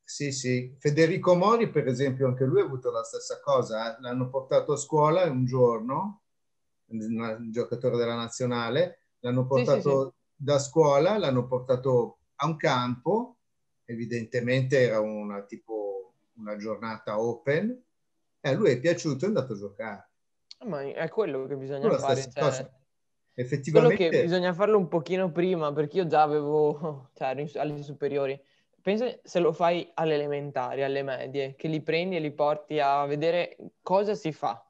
Sì, sì. Federico Mori, per esempio, anche lui ha avuto la stessa cosa. Eh. L'hanno portato a scuola un giorno, un giocatore della nazionale, l'hanno portato sì, da scuola, l'hanno portato a un campo, evidentemente era una, tipo, una giornata open, e a lui è piaciuto e è andato a giocare. Ma è quello che bisogna Però fare. Cioè, Effettivamente... Quello che bisogna farlo un pochino prima, perché io già avevo, cioè ero alle superiori. Pensa se lo fai alle elementari, alle medie, che li prendi e li porti a vedere cosa si fa.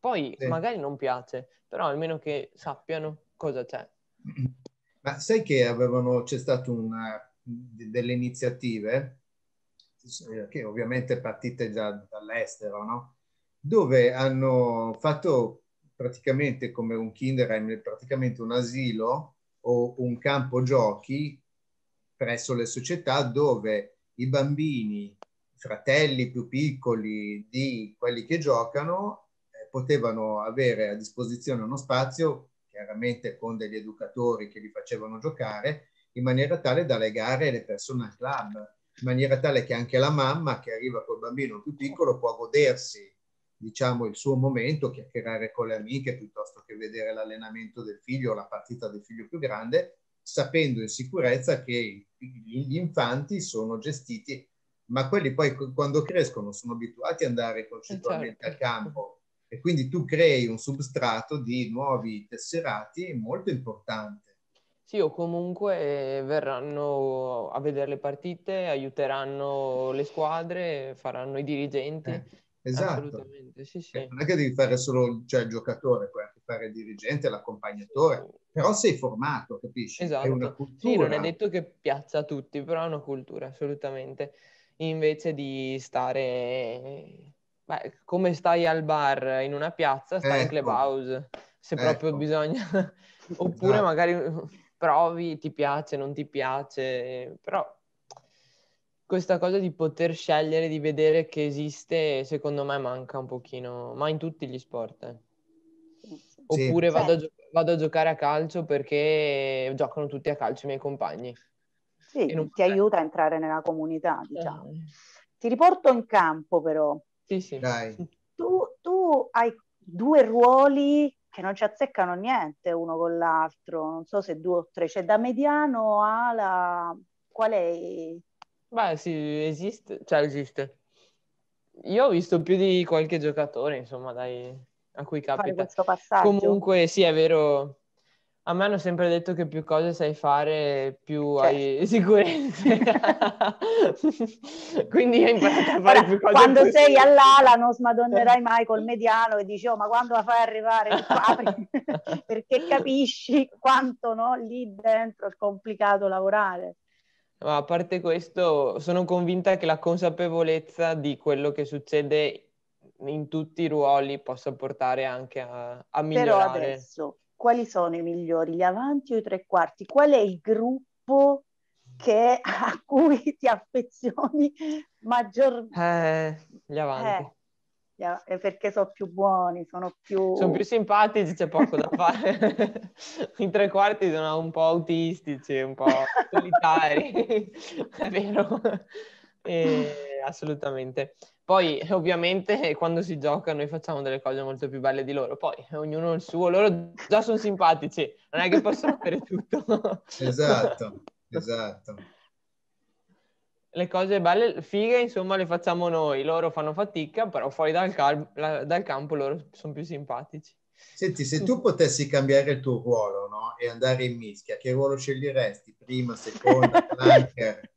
Poi sì. magari non piace, però almeno che sappiano cosa c'è. Ma sai che avevano, c'è stata una, delle iniziative, eh, che ovviamente partite già dall'estero, no? Dove hanno fatto praticamente come un kinderheim, praticamente un asilo o un campo giochi presso le società dove i bambini, fratelli più piccoli di quelli che giocano, eh, potevano avere a disposizione uno spazio, chiaramente con degli educatori che li facevano giocare, in maniera tale da legare le persone al club, in maniera tale che anche la mamma che arriva col bambino più piccolo può godersi diciamo, il suo momento, chiacchierare con le amiche piuttosto che vedere l'allenamento del figlio o la partita del figlio più grande, sapendo in sicurezza che gli infanti sono gestiti, ma quelli poi quando crescono sono abituati ad andare concettualmente eh, certo. al campo e quindi tu crei un substrato di nuovi tesserati molto importante. Sì, o comunque eh, verranno a vedere le partite, aiuteranno le squadre, faranno i dirigenti. Eh Esatto. Sì, sì. Cioè, non è che devi fare solo cioè, il giocatore, puoi anche fare il dirigente, l'accompagnatore, però sei formato, capisci? Esatto. Sì, non è detto che piaccia a tutti, però è una cultura, assolutamente. Invece di stare... Beh, come stai al bar in una piazza, stai ecco. in clubhouse, se ecco. proprio bisogna. Oppure esatto. magari provi, ti piace, non ti piace, però questa cosa di poter scegliere, di vedere che esiste, secondo me manca un pochino, ma in tutti gli sport. Eh. Sì. Oppure vado a, cioè gio- vado, a giocare a calcio perché giocano tutti a calcio i miei compagni. Sì, non... ti aiuta a entrare nella comunità, diciamo. Eh. Ti riporto in campo però. Sì, sì. Tu, tu hai due ruoli che non ci azzeccano niente uno con l'altro, non so se due o tre, cioè da mediano alla... qual è Beh, sì, esiste, cioè esiste. Io ho visto più di qualche giocatore, insomma, dai, a cui capita. Comunque, sì, è vero. A me hanno sempre detto che più cose sai fare, più certo. hai sicurezza. Quindi hai imparato a fare Ora, più cose. Quando più sei all'ala non smadonnerai mai col mediano e dici, oh, ma quando la fai arrivare qua? Perché capisci quanto no, lì dentro è complicato lavorare. Ma a parte questo, sono convinta che la consapevolezza di quello che succede in tutti i ruoli possa portare anche a, a migliorare. Però adesso, quali sono i migliori, gli avanti o i tre quarti? Qual è il gruppo che, a cui ti affezioni maggiormente? Eh, gli avanti. Eh coppia è perché sono più buoni, sono più... Sono più simpatici, c'è poco da fare. I tre quarti sono un po' autistici, un po' solitari, è vero, e, assolutamente. Poi ovviamente quando si gioca noi facciamo delle cose molto più belle di loro, poi ognuno il suo, loro già sono simpatici, non è che possono avere tutto. esatto, esatto le cose belle, fighe, insomma, le facciamo noi. Loro fanno fatica, però fuori dal, cal- la- dal campo loro sono più simpatici. Senti, se tu potessi cambiare il tuo ruolo no? e andare in mischia, che ruolo sceglieresti? Prima, seconda, flanker,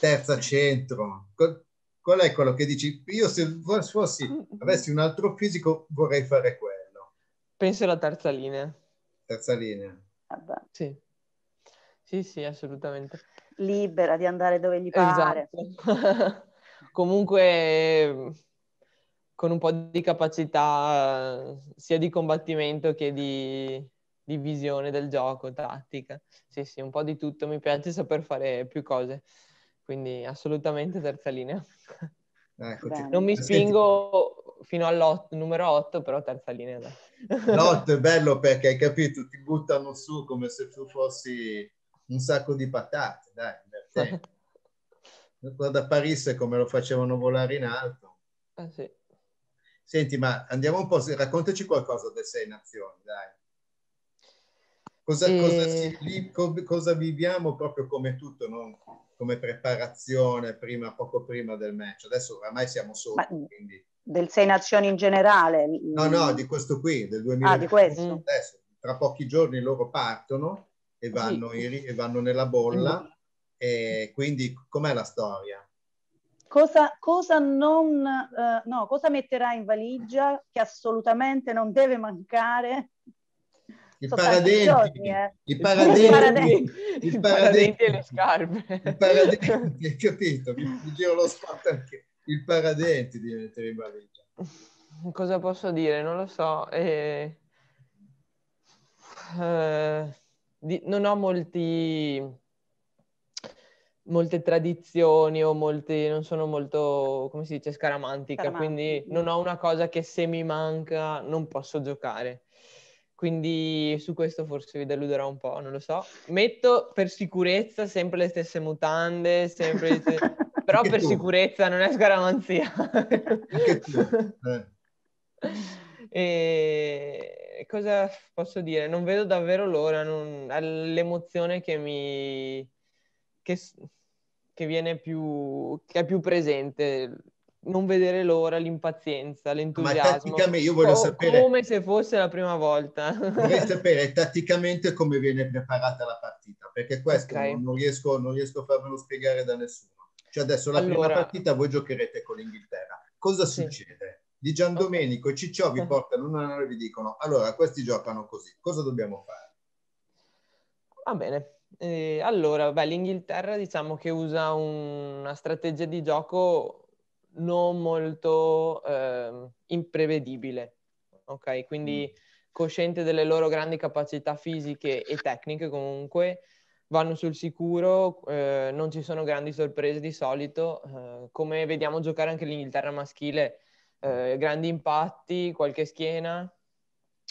terza, centro? Qual-, qual, è quello che dici? Io se fossi, mm, mm. avessi un altro fisico vorrei fare quello. Penso alla terza linea. Terza linea. Vabbè. Sì. sì, sì, assolutamente libera di andare dove gli pare. Esatto. Comunque con un po' di capacità sia di combattimento che di, di visione del gioco, tattica. Sì, sì, un po' di tutto. Mi piace saper fare più cose. Quindi assolutamente terza linea. Ecco, non mi spingo fino al numero 8, però terza linea. L'8 è bello perché, hai capito, ti buttano su come se tu fossi un sacco di patate, dai, divertente. Quando apparisse come lo facevano volare in alto. Eh sì. Senti, ma andiamo un po', raccontaci qualcosa delle Sei Nazioni, dai. Cosa, e... Eh. cosa, si, cosa, viviamo proprio come tutto, non come preparazione prima, poco prima del match? Adesso oramai siamo sopra, quindi... Del Sei Nazioni in generale? No, no, di questo qui, del 2020. Ah, di questo? Adesso, tra pochi giorni loro partono e vanno, sì. e vanno nella bolla. E quindi com'è la storia? Cosa, cosa, non, eh, no, cosa metterà in valigia che assolutamente non deve mancare? I so paradenti, giorni, eh. i paradenti, i paradenti, paradenti e le scarpe. I paradenti, hai capito? Mi, mi giro lo spazio anche. Il paradenti di mettere in valigia. Cosa posso dire? Non lo so. Eh... eh di, non ho molti, molte tradizioni o molte, non sono molto, come si dice, scaramantica, Scaramanti. quindi non ho una cosa che se mi manca non posso giocare. Quindi su questo forse vi deluderò un po', non lo so. Metto per sicurezza sempre le stesse mutande, sempre le stesse... però per tu. sicurezza non è scaramanzia. Anche tu. Eh. E eh, cosa posso dire? Non vedo davvero l'ora, non... l'emozione che mi... Che, che viene più... che è più presente non vedere l'ora, l'impazienza, l'entusiasmo. Ma io voglio oh, sapere... Come se fosse la prima volta. vorrei sapere tatticamente come viene preparata la partita, perché questo okay. non, riesco, non, riesco, a farvelo spiegare da nessuno. Cioè adesso la allora... prima partita voi giocherete con l'Inghilterra. Cosa sì. succede? di Giandomenico e Cicciò vi portano una anno e vi dicono allora questi giocano così, cosa dobbiamo fare? Va bene. Eh, allora, beh, l'Inghilterra diciamo che usa un, una strategia di gioco non molto eh, imprevedibile, ok? Quindi mm. cosciente delle loro grandi capacità fisiche e tecniche comunque, vanno sul sicuro, eh, non ci sono grandi sorprese di solito, eh, come vediamo giocare anche l'Inghilterra maschile, eh, grandi impatti, qualche schiena.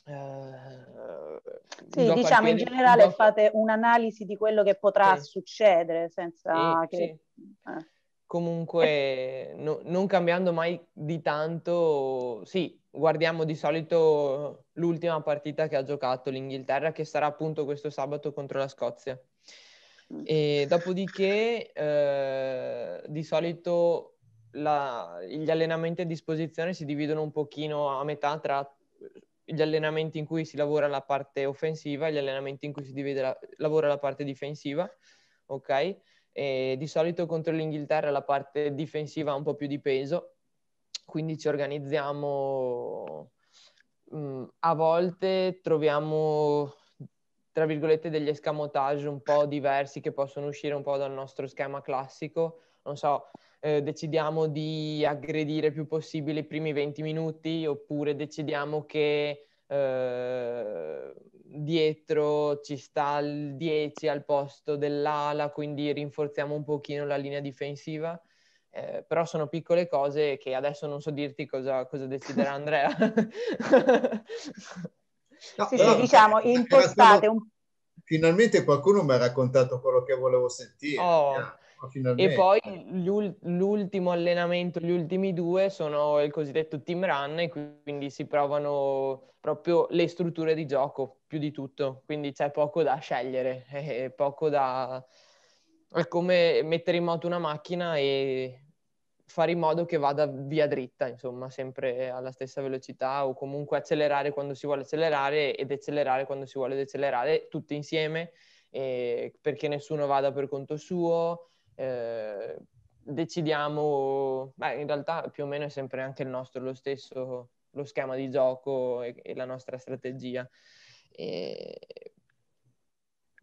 Eh, sì, diciamo in generale gioco... fate un'analisi di quello che potrà sì. succedere senza sì, che... Sì. Eh. Comunque, no, non cambiando mai di tanto, sì, guardiamo di solito l'ultima partita che ha giocato l'Inghilterra, che sarà appunto questo sabato contro la Scozia. Mm. E dopodiché, eh, di solito la, gli allenamenti a disposizione si dividono un pochino a metà tra eh, gli allenamenti in cui si lavora la parte offensiva e gli allenamenti in cui si la, lavora la parte difensiva, ok? E di solito contro l'Inghilterra la parte difensiva ha un po' più di peso, quindi ci organizziamo, mm, a volte troviamo, tra virgolette, degli escamotage un po' diversi che possono uscire un po' dal nostro schema classico, non so, eh, decidiamo di aggredire il più possibile i primi 20 minuti oppure decidiamo che eh, dietro ci sta il 10 al posto dell'ala, quindi rinforziamo un pochino la linea difensiva. Eh, però sono piccole cose che adesso non so dirti cosa, cosa deciderà Andrea. no, sì, sì, diciamo, impostate un... Finalmente qualcuno mi ha raccontato quello che volevo sentire. Oh finalmente. E poi l'ultimo allenamento, gli ultimi due, sono il cosiddetto team run e quindi si provano proprio le strutture di gioco più di tutto, quindi c'è poco da scegliere, è poco da... è come mettere in moto una macchina e fare in modo che vada via dritta, insomma, sempre alla stessa velocità o comunque accelerare quando si vuole accelerare ed accelerare quando si vuole decelerare, tutti insieme, eh, perché nessuno vada per conto suo, eh, decidiamo, beh, in realtà più o meno è sempre anche il nostro lo stesso, lo schema di gioco e, e la nostra strategia. E...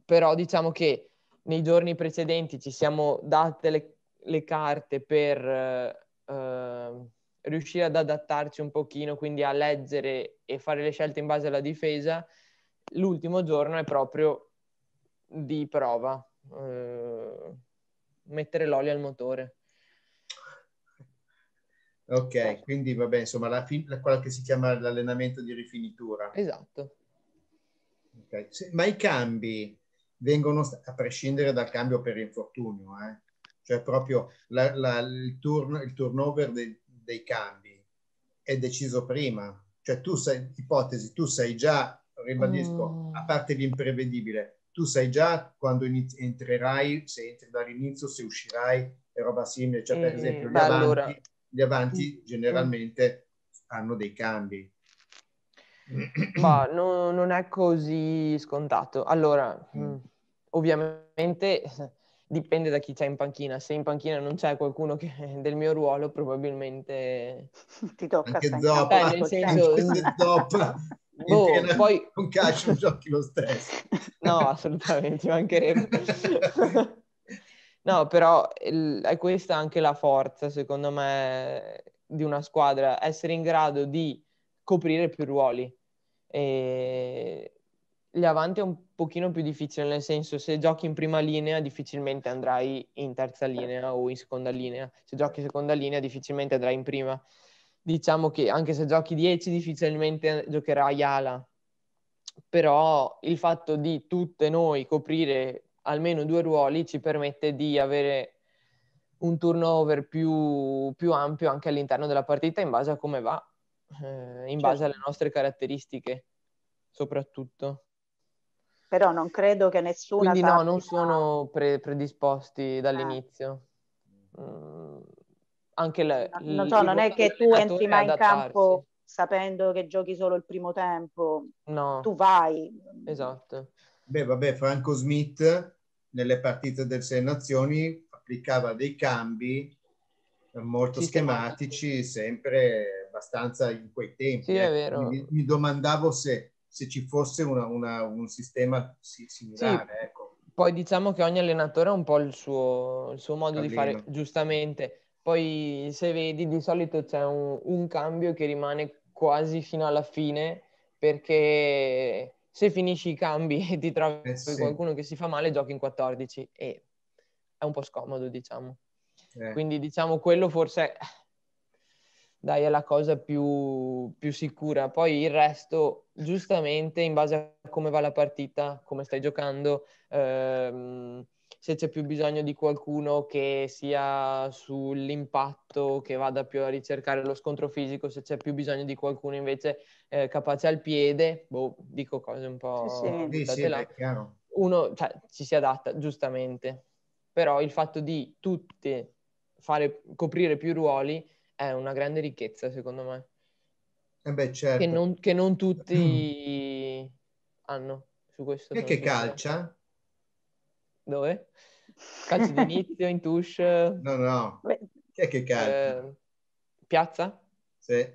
Però diciamo che nei giorni precedenti ci siamo date le, le carte per eh, ehm, riuscire ad adattarci un pochino, quindi a leggere e fare le scelte in base alla difesa. L'ultimo giorno è proprio di prova. Eh mettere l'olio al motore. Ok, quindi vabbè, insomma, la, la, quella che si chiama l'allenamento di rifinitura. Esatto. Okay. Se, ma i cambi vengono, a prescindere dal cambio per infortunio, eh? cioè proprio la, il, turn, il, turnover de, dei cambi è deciso prima. Cioè tu sei, ipotesi, tu sei già, ribadisco, oh. a parte l'imprevedibile, tu sai già quando inizi, entrerai, se entri dall'inizio, se uscirai, e roba simile. Cioè, per esempio, gli avanti, allora. gli avanti, generalmente hanno dei cambi. Ma no, non è così scontato. Allora, mm. mm ovviamente dipende da chi c'è in panchina. Se in panchina non c'è qualcuno che del mio ruolo, probabilmente ti tocca anche zoppa, eh, nel senso... Certo. anche zoppa. boh, poi... con calcio giochi lo stesso. no, assolutamente, mancherebbe. no, però il, è questa anche la forza, secondo me, di una squadra, essere in grado di coprire più ruoli. E lì avanti è un pochino più difficile, nel senso se giochi in prima linea difficilmente andrai in terza linea o in seconda linea, se giochi in seconda linea difficilmente andrai in prima diciamo che anche se giochi 10 difficilmente giocherai ala, però il fatto di tutte noi coprire almeno due ruoli ci permette di avere un turnover più, più ampio anche all'interno della partita in base a come va, eh, in base alle nostre caratteristiche soprattutto. Però non credo che nessuna... Quindi no, non sono pre- predisposti dall'inizio. Ah. Mm anche le, no, no, non è che tu entri mai in campo sapendo che giochi solo il primo tempo, no. tu vai. Esatto. Beh, vabbè, Franco Smith nelle partite del Sei Nazioni applicava dei cambi eh, molto schematici, sempre abbastanza in quei tempi. Sì, eh. mi, mi, domandavo se, se ci fosse una, una, un sistema similare. Sì. Ecco. Poi diciamo che ogni allenatore ha un po' il suo, il suo modo Carlino. di fare, giustamente. Poi se vedi di solito c'è un, un cambio che rimane quasi fino alla fine perché se finisci i cambi e ti trovi eh sì. qualcuno che si fa male giochi in 14 e è un po' scomodo diciamo. Eh. Quindi diciamo quello forse eh, dai, è la cosa più, più, sicura. Poi il resto, giustamente, in base a come va la partita, come stai giocando, ehm, se c'è più bisogno di qualcuno che sia sull'impatto, che vada più a ricercare lo scontro fisico, se c'è più bisogno di qualcuno invece eh, capace al piede, boh, dico cose un po'... Sì, sì, sì beh, Uno cioè, ci si adatta, giustamente, però il fatto di tutte fare, coprire più ruoli è una grande ricchezza, secondo me. Eh beh, certo. che, non, che non tutti hanno su questo. E che calcia? Dove? Calcio d'inizio, in touche? No, no. no. Chi è che calcio? Eh, piazza? Sì.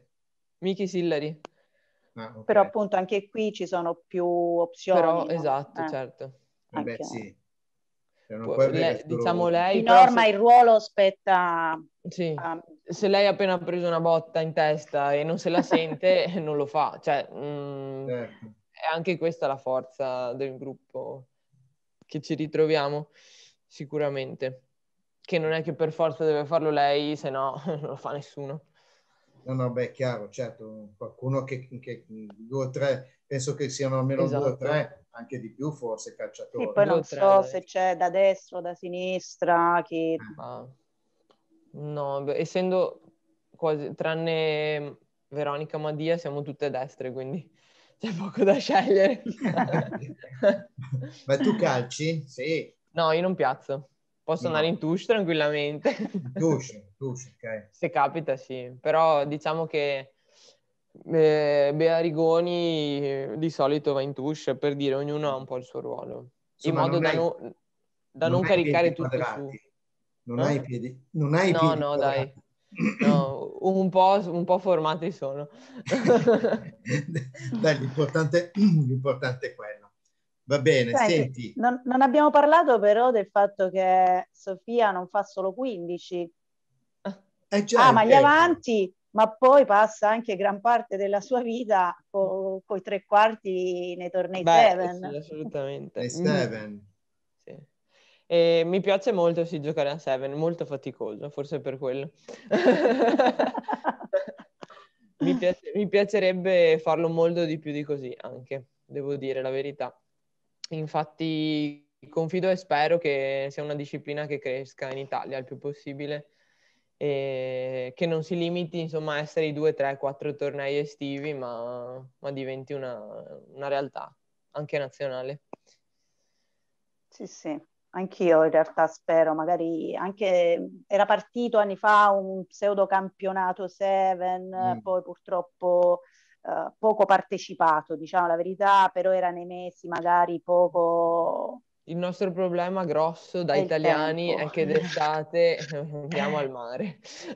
Miki Sillari. Ah, okay. Però appunto anche qui ci sono più opzioni. Però, esatto, eh. certo. Vabbè, eh anche... sì. Cioè, diciamo lei, diciamo lei, di norma se... il ruolo spetta sì. a... se lei ha appena preso una botta in testa e non se la sente non lo fa cioè, mh, mm, certo. è anche questa la forza del gruppo che ci ritroviamo sicuramente. Che non è che per forza deve farlo lei, se no non lo fa nessuno. No, no, beh, chiaro, certo, qualcuno che, che due o tre, penso che siano almeno esatto. due o esatto. tre, anche di più forse cacciatori. Sì, poi non so tre, se c'è da destra o da sinistra chi... Ah. No, beh, essendo quasi, tranne Veronica Madia, siamo tutte destre, quindi c'è poco da scegliere. Ma tu calci? Sì. No, io non piazzo. Posso no. andare in touche tranquillamente. touche, touche, ok. Se capita, sì. Però diciamo che eh, Bea Rigoni eh, di solito va in touche per dire ognuno ha un po' il suo ruolo. Insomma, in modo da, hai, no, da non, non caricare tutto su. Non, no? hai eh? piedi, non hai no, piedi. No, no, dai. un po', un po formati sono. Dai, l'importante, l'importante, è quello. Va bene, Senti, senti. Non, non, abbiamo parlato però del fatto che Sofia non fa solo 15. Eh già, ah, ma gli certo. avanti, ma poi passa anche gran parte della sua vita con i tre quarti nei tornei Beh, Seven. Sì, assolutamente. Nei Seven. E mi piace molto sì, giocare a Seven, molto faticoso, forse per quello. mi, piace, mi piacerebbe farlo molto di più di così anche, devo dire la verità. Infatti confido e spero che sia una disciplina che cresca in Italia il più possibile e che non si limiti insomma a essere i due, tre, quattro tornei estivi ma, ma diventi una, una realtà anche nazionale. Sì, sì. Anch'io in realtà spero, magari anche era partito anni fa un pseudo campionato Seven, mm. poi purtroppo eh, poco partecipato, diciamo la verità, però era nei mesi magari poco... Il nostro problema grosso da italiani tempo. è che d'estate andiamo al mare.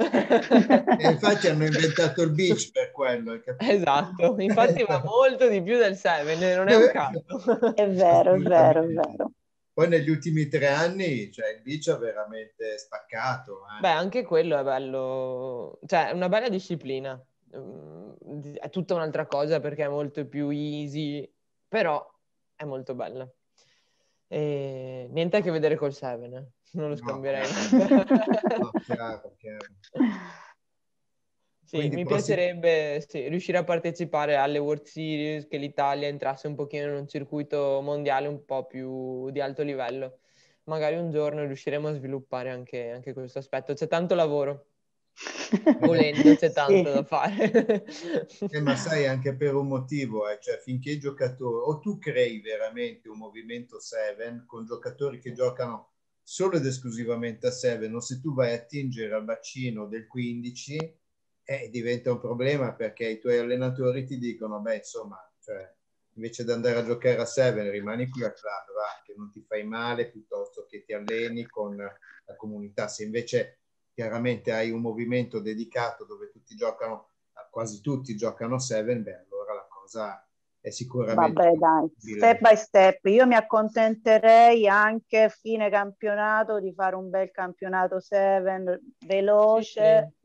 infatti hanno inventato il beach per quello. Hai Esatto, infatti va molto di più del Seven, non è un eh, caso. È vero, è vero, è vero. Poi negli ultimi tre anni, cioè, il bici ha veramente spaccato. Eh. Beh, anche quello è bello, cioè, è una bella disciplina. Mm, è tutta un'altra cosa perché è molto più easy, però è molto bella. E... Niente a che vedere col 7, eh? non lo scambierei. No, no, chiaro, chiaro. Sì, Quindi mi prossimo... piacerebbe sì, riuscire a partecipare alle World Series, che l'Italia entrasse un pochino in un circuito mondiale un po' più di alto livello. Magari un giorno riusciremo a sviluppare anche, anche questo aspetto. C'è tanto lavoro, volendo c'è tanto sì. da fare. eh, ma sai, anche per un motivo, eh, cioè finché i giocatori, o tu crei veramente un movimento 7 con giocatori che giocano solo ed esclusivamente a 7, o se tu vai a tingere al bacino del 15 eh, diventa un problema perché i tuoi allenatori ti dicono, beh, insomma, cioè, invece di andare a giocare a Seven, rimani qui a club, va, che non ti fai male piuttosto che ti alleni con la comunità. Se invece chiaramente hai un movimento dedicato dove tutti giocano, quasi tutti giocano a 7, beh, allora la cosa è sicuramente... Vabbè dai, step by step. Io mi accontenterei anche a fine campionato di fare un bel campionato Seven, veloce. Sì, sì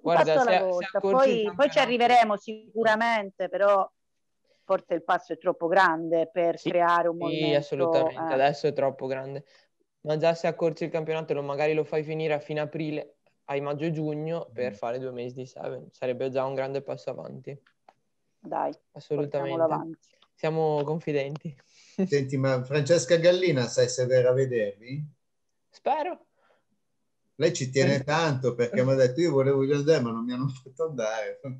Guarda, passo alla poi, poi ci arriveremo sicuramente, però forse il passo è troppo grande per sì, creare un movimento. Sì, assolutamente, eh. adesso è troppo grande. Ma già se accorci il campionato, lo, magari lo fai finire a fine aprile, ai maggio-giugno, per mm. fare due mesi di Seven. Sarebbe già un grande passo avanti. Dai, assolutamente. Avanti. Siamo confidenti. Senti, ma Francesca Gallina sai se verrà a vedervi? Spero. Lei ci tiene eh. tanto perché mi ha detto io volevo andare ma non mi hanno fatto andare.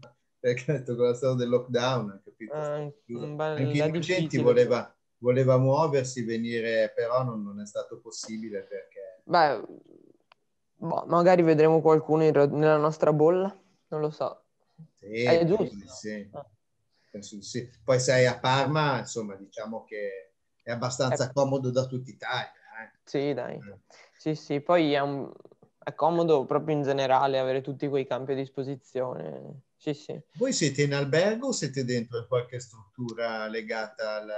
Perché ha detto con la storia del lockdown, capito? Ah, Anche Innocenti cioè. voleva, voleva muoversi, venire, però non, non è stato possibile perché... Beh, boh, magari vedremo qualcuno ro- nella nostra bolla, non lo so. Sì, è giusto. Sì. Ah. Sì. Poi sei a Parma, insomma, diciamo che è abbastanza è... Eh. comodo da tutta Italia. Eh. Sì, dai. Eh. Sì, sì, poi è un è comodo proprio in generale avere tutti quei campi a disposizione. Sì, sì. Voi siete in albergo o siete dentro qualche struttura legata al...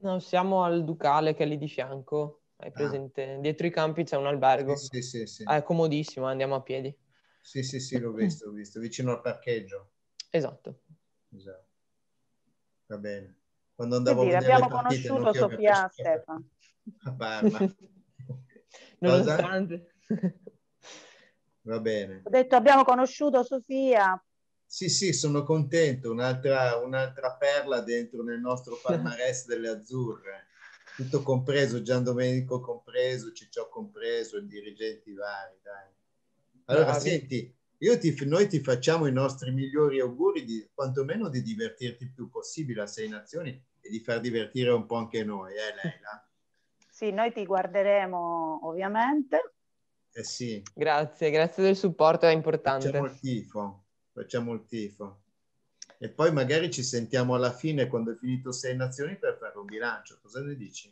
No, siamo al Ducale che è lì di fianco, hai ah. presente? Ah. Dietro i campi c'è un albergo. Sì, sì, sì, ah, È comodissimo, andiamo a piedi. Sì, sì, sì, l'ho visto, l'ho visto, vicino al parcheggio. Esatto. Esatto. Va bene. Quando andavo Quindi, a vedere abbiamo partite, conosciuto Sofia Stefano. A Parma. Nonostante. Va bene. Ho detto abbiamo conosciuto Sofia. Sì, sì, sono contento, un'altra, un'altra perla dentro nel nostro palmarès delle azzurre. Tutto compreso, Gian Domenico compreso, Cicciò compreso, i dirigenti vari, dai. Allora, Bravi. senti, ti, noi ti facciamo i nostri migliori auguri, di, quantomeno di divertirti il più possibile a Sei Nazioni e di far divertire un po' anche noi, eh Leila? Sì, noi ti guarderemo ovviamente eh sì. Grazie, grazie del supporto, è importante. Facciamo il tifo, facciamo il tifo. E poi magari ci sentiamo alla fine, quando è finito Sei Nazioni, per fare un bilancio. Cosa ne dici?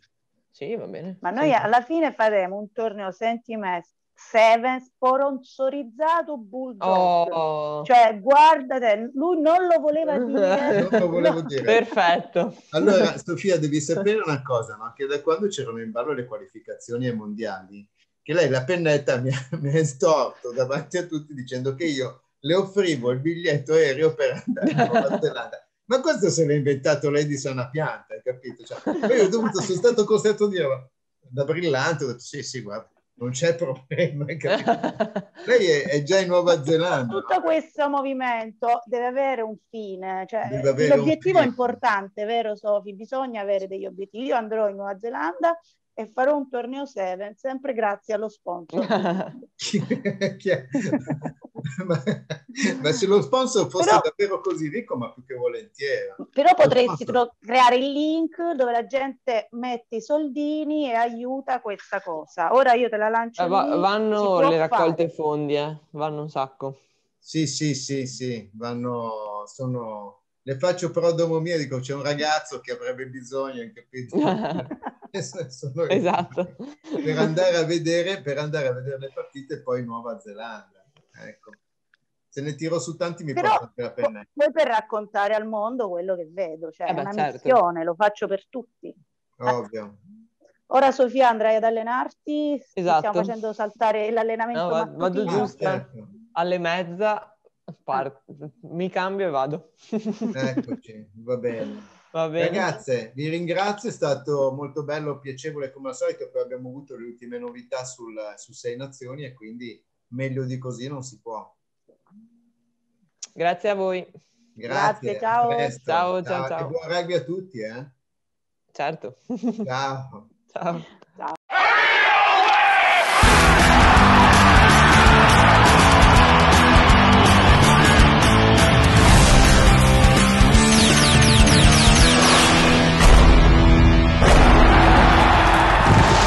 Sì, va bene. Ma noi sì. alla fine faremo un torneo Sentimest Seven sponsorizzato Bulldog. Oh. Cioè, guardate, lui non lo voleva dire. non lo volevo no. dire. Perfetto. Allora, Sofia, devi sapere una cosa, no? che da quando c'erano in ballo le qualificazioni ai mondiali, che lei la pennetta mi ha, mi ha estorto davanti a tutti dicendo che io le offrivo il biglietto aereo per andare in Nuova Zelanda. Ma questo se l'ha inventato lei di sana pianta, hai capito? Cioè, io dovuto, sono stato costretto a dire da brillante, ho detto sì, sì, guarda, non c'è problema. Lei è, è, già in Nuova Zelanda. Tutto no? questo movimento deve avere un fine. Cioè, avere l'obiettivo un fine. è importante, vero Sofi? Bisogna avere degli obiettivi. Io andrò in Nuova Zelanda e farò un torneo 7 sempre grazie allo sponsor. ma, ma, se lo sponsor fosse però, davvero così ricco, ma più che volentieri. Però potresti sponsor... creare il link dove la gente mette i soldini e aiuta questa cosa. Ora io te la lancio. Eh, va, vanno le raccolte fare. fondi, eh? vanno un sacco. Sì, sì, sì, sì, vanno, sono le faccio però domomia, dico c'è un ragazzo che avrebbe bisogno, capito? esatto. Per andare, a vedere, per andare a vedere le partite poi Nuova Zelanda. Ecco. Se ne tiro su tanti mi però, porto la penna. Poi per raccontare al mondo quello che vedo, cioè eh beh, è una certo. missione, lo faccio per tutti. Ovvio. Ora Sofia andrai ad allenarti, esatto. stiamo facendo saltare l'allenamento no, vado, vado giusto, ah, certo. alle mezza Par- mi cambio e vado. Eccoci, va bene. va bene. Ragazze, vi ringrazio, è stato molto bello, piacevole come al solito, poi abbiamo avuto le ultime novità sul, su Sei Nazioni e quindi meglio di così non si può. Grazie a voi. Grazie, Grazie ciao. ciao. Ciao, ciao, ciao. E buon rugby a tutti, eh? Certo. ciao. ciao.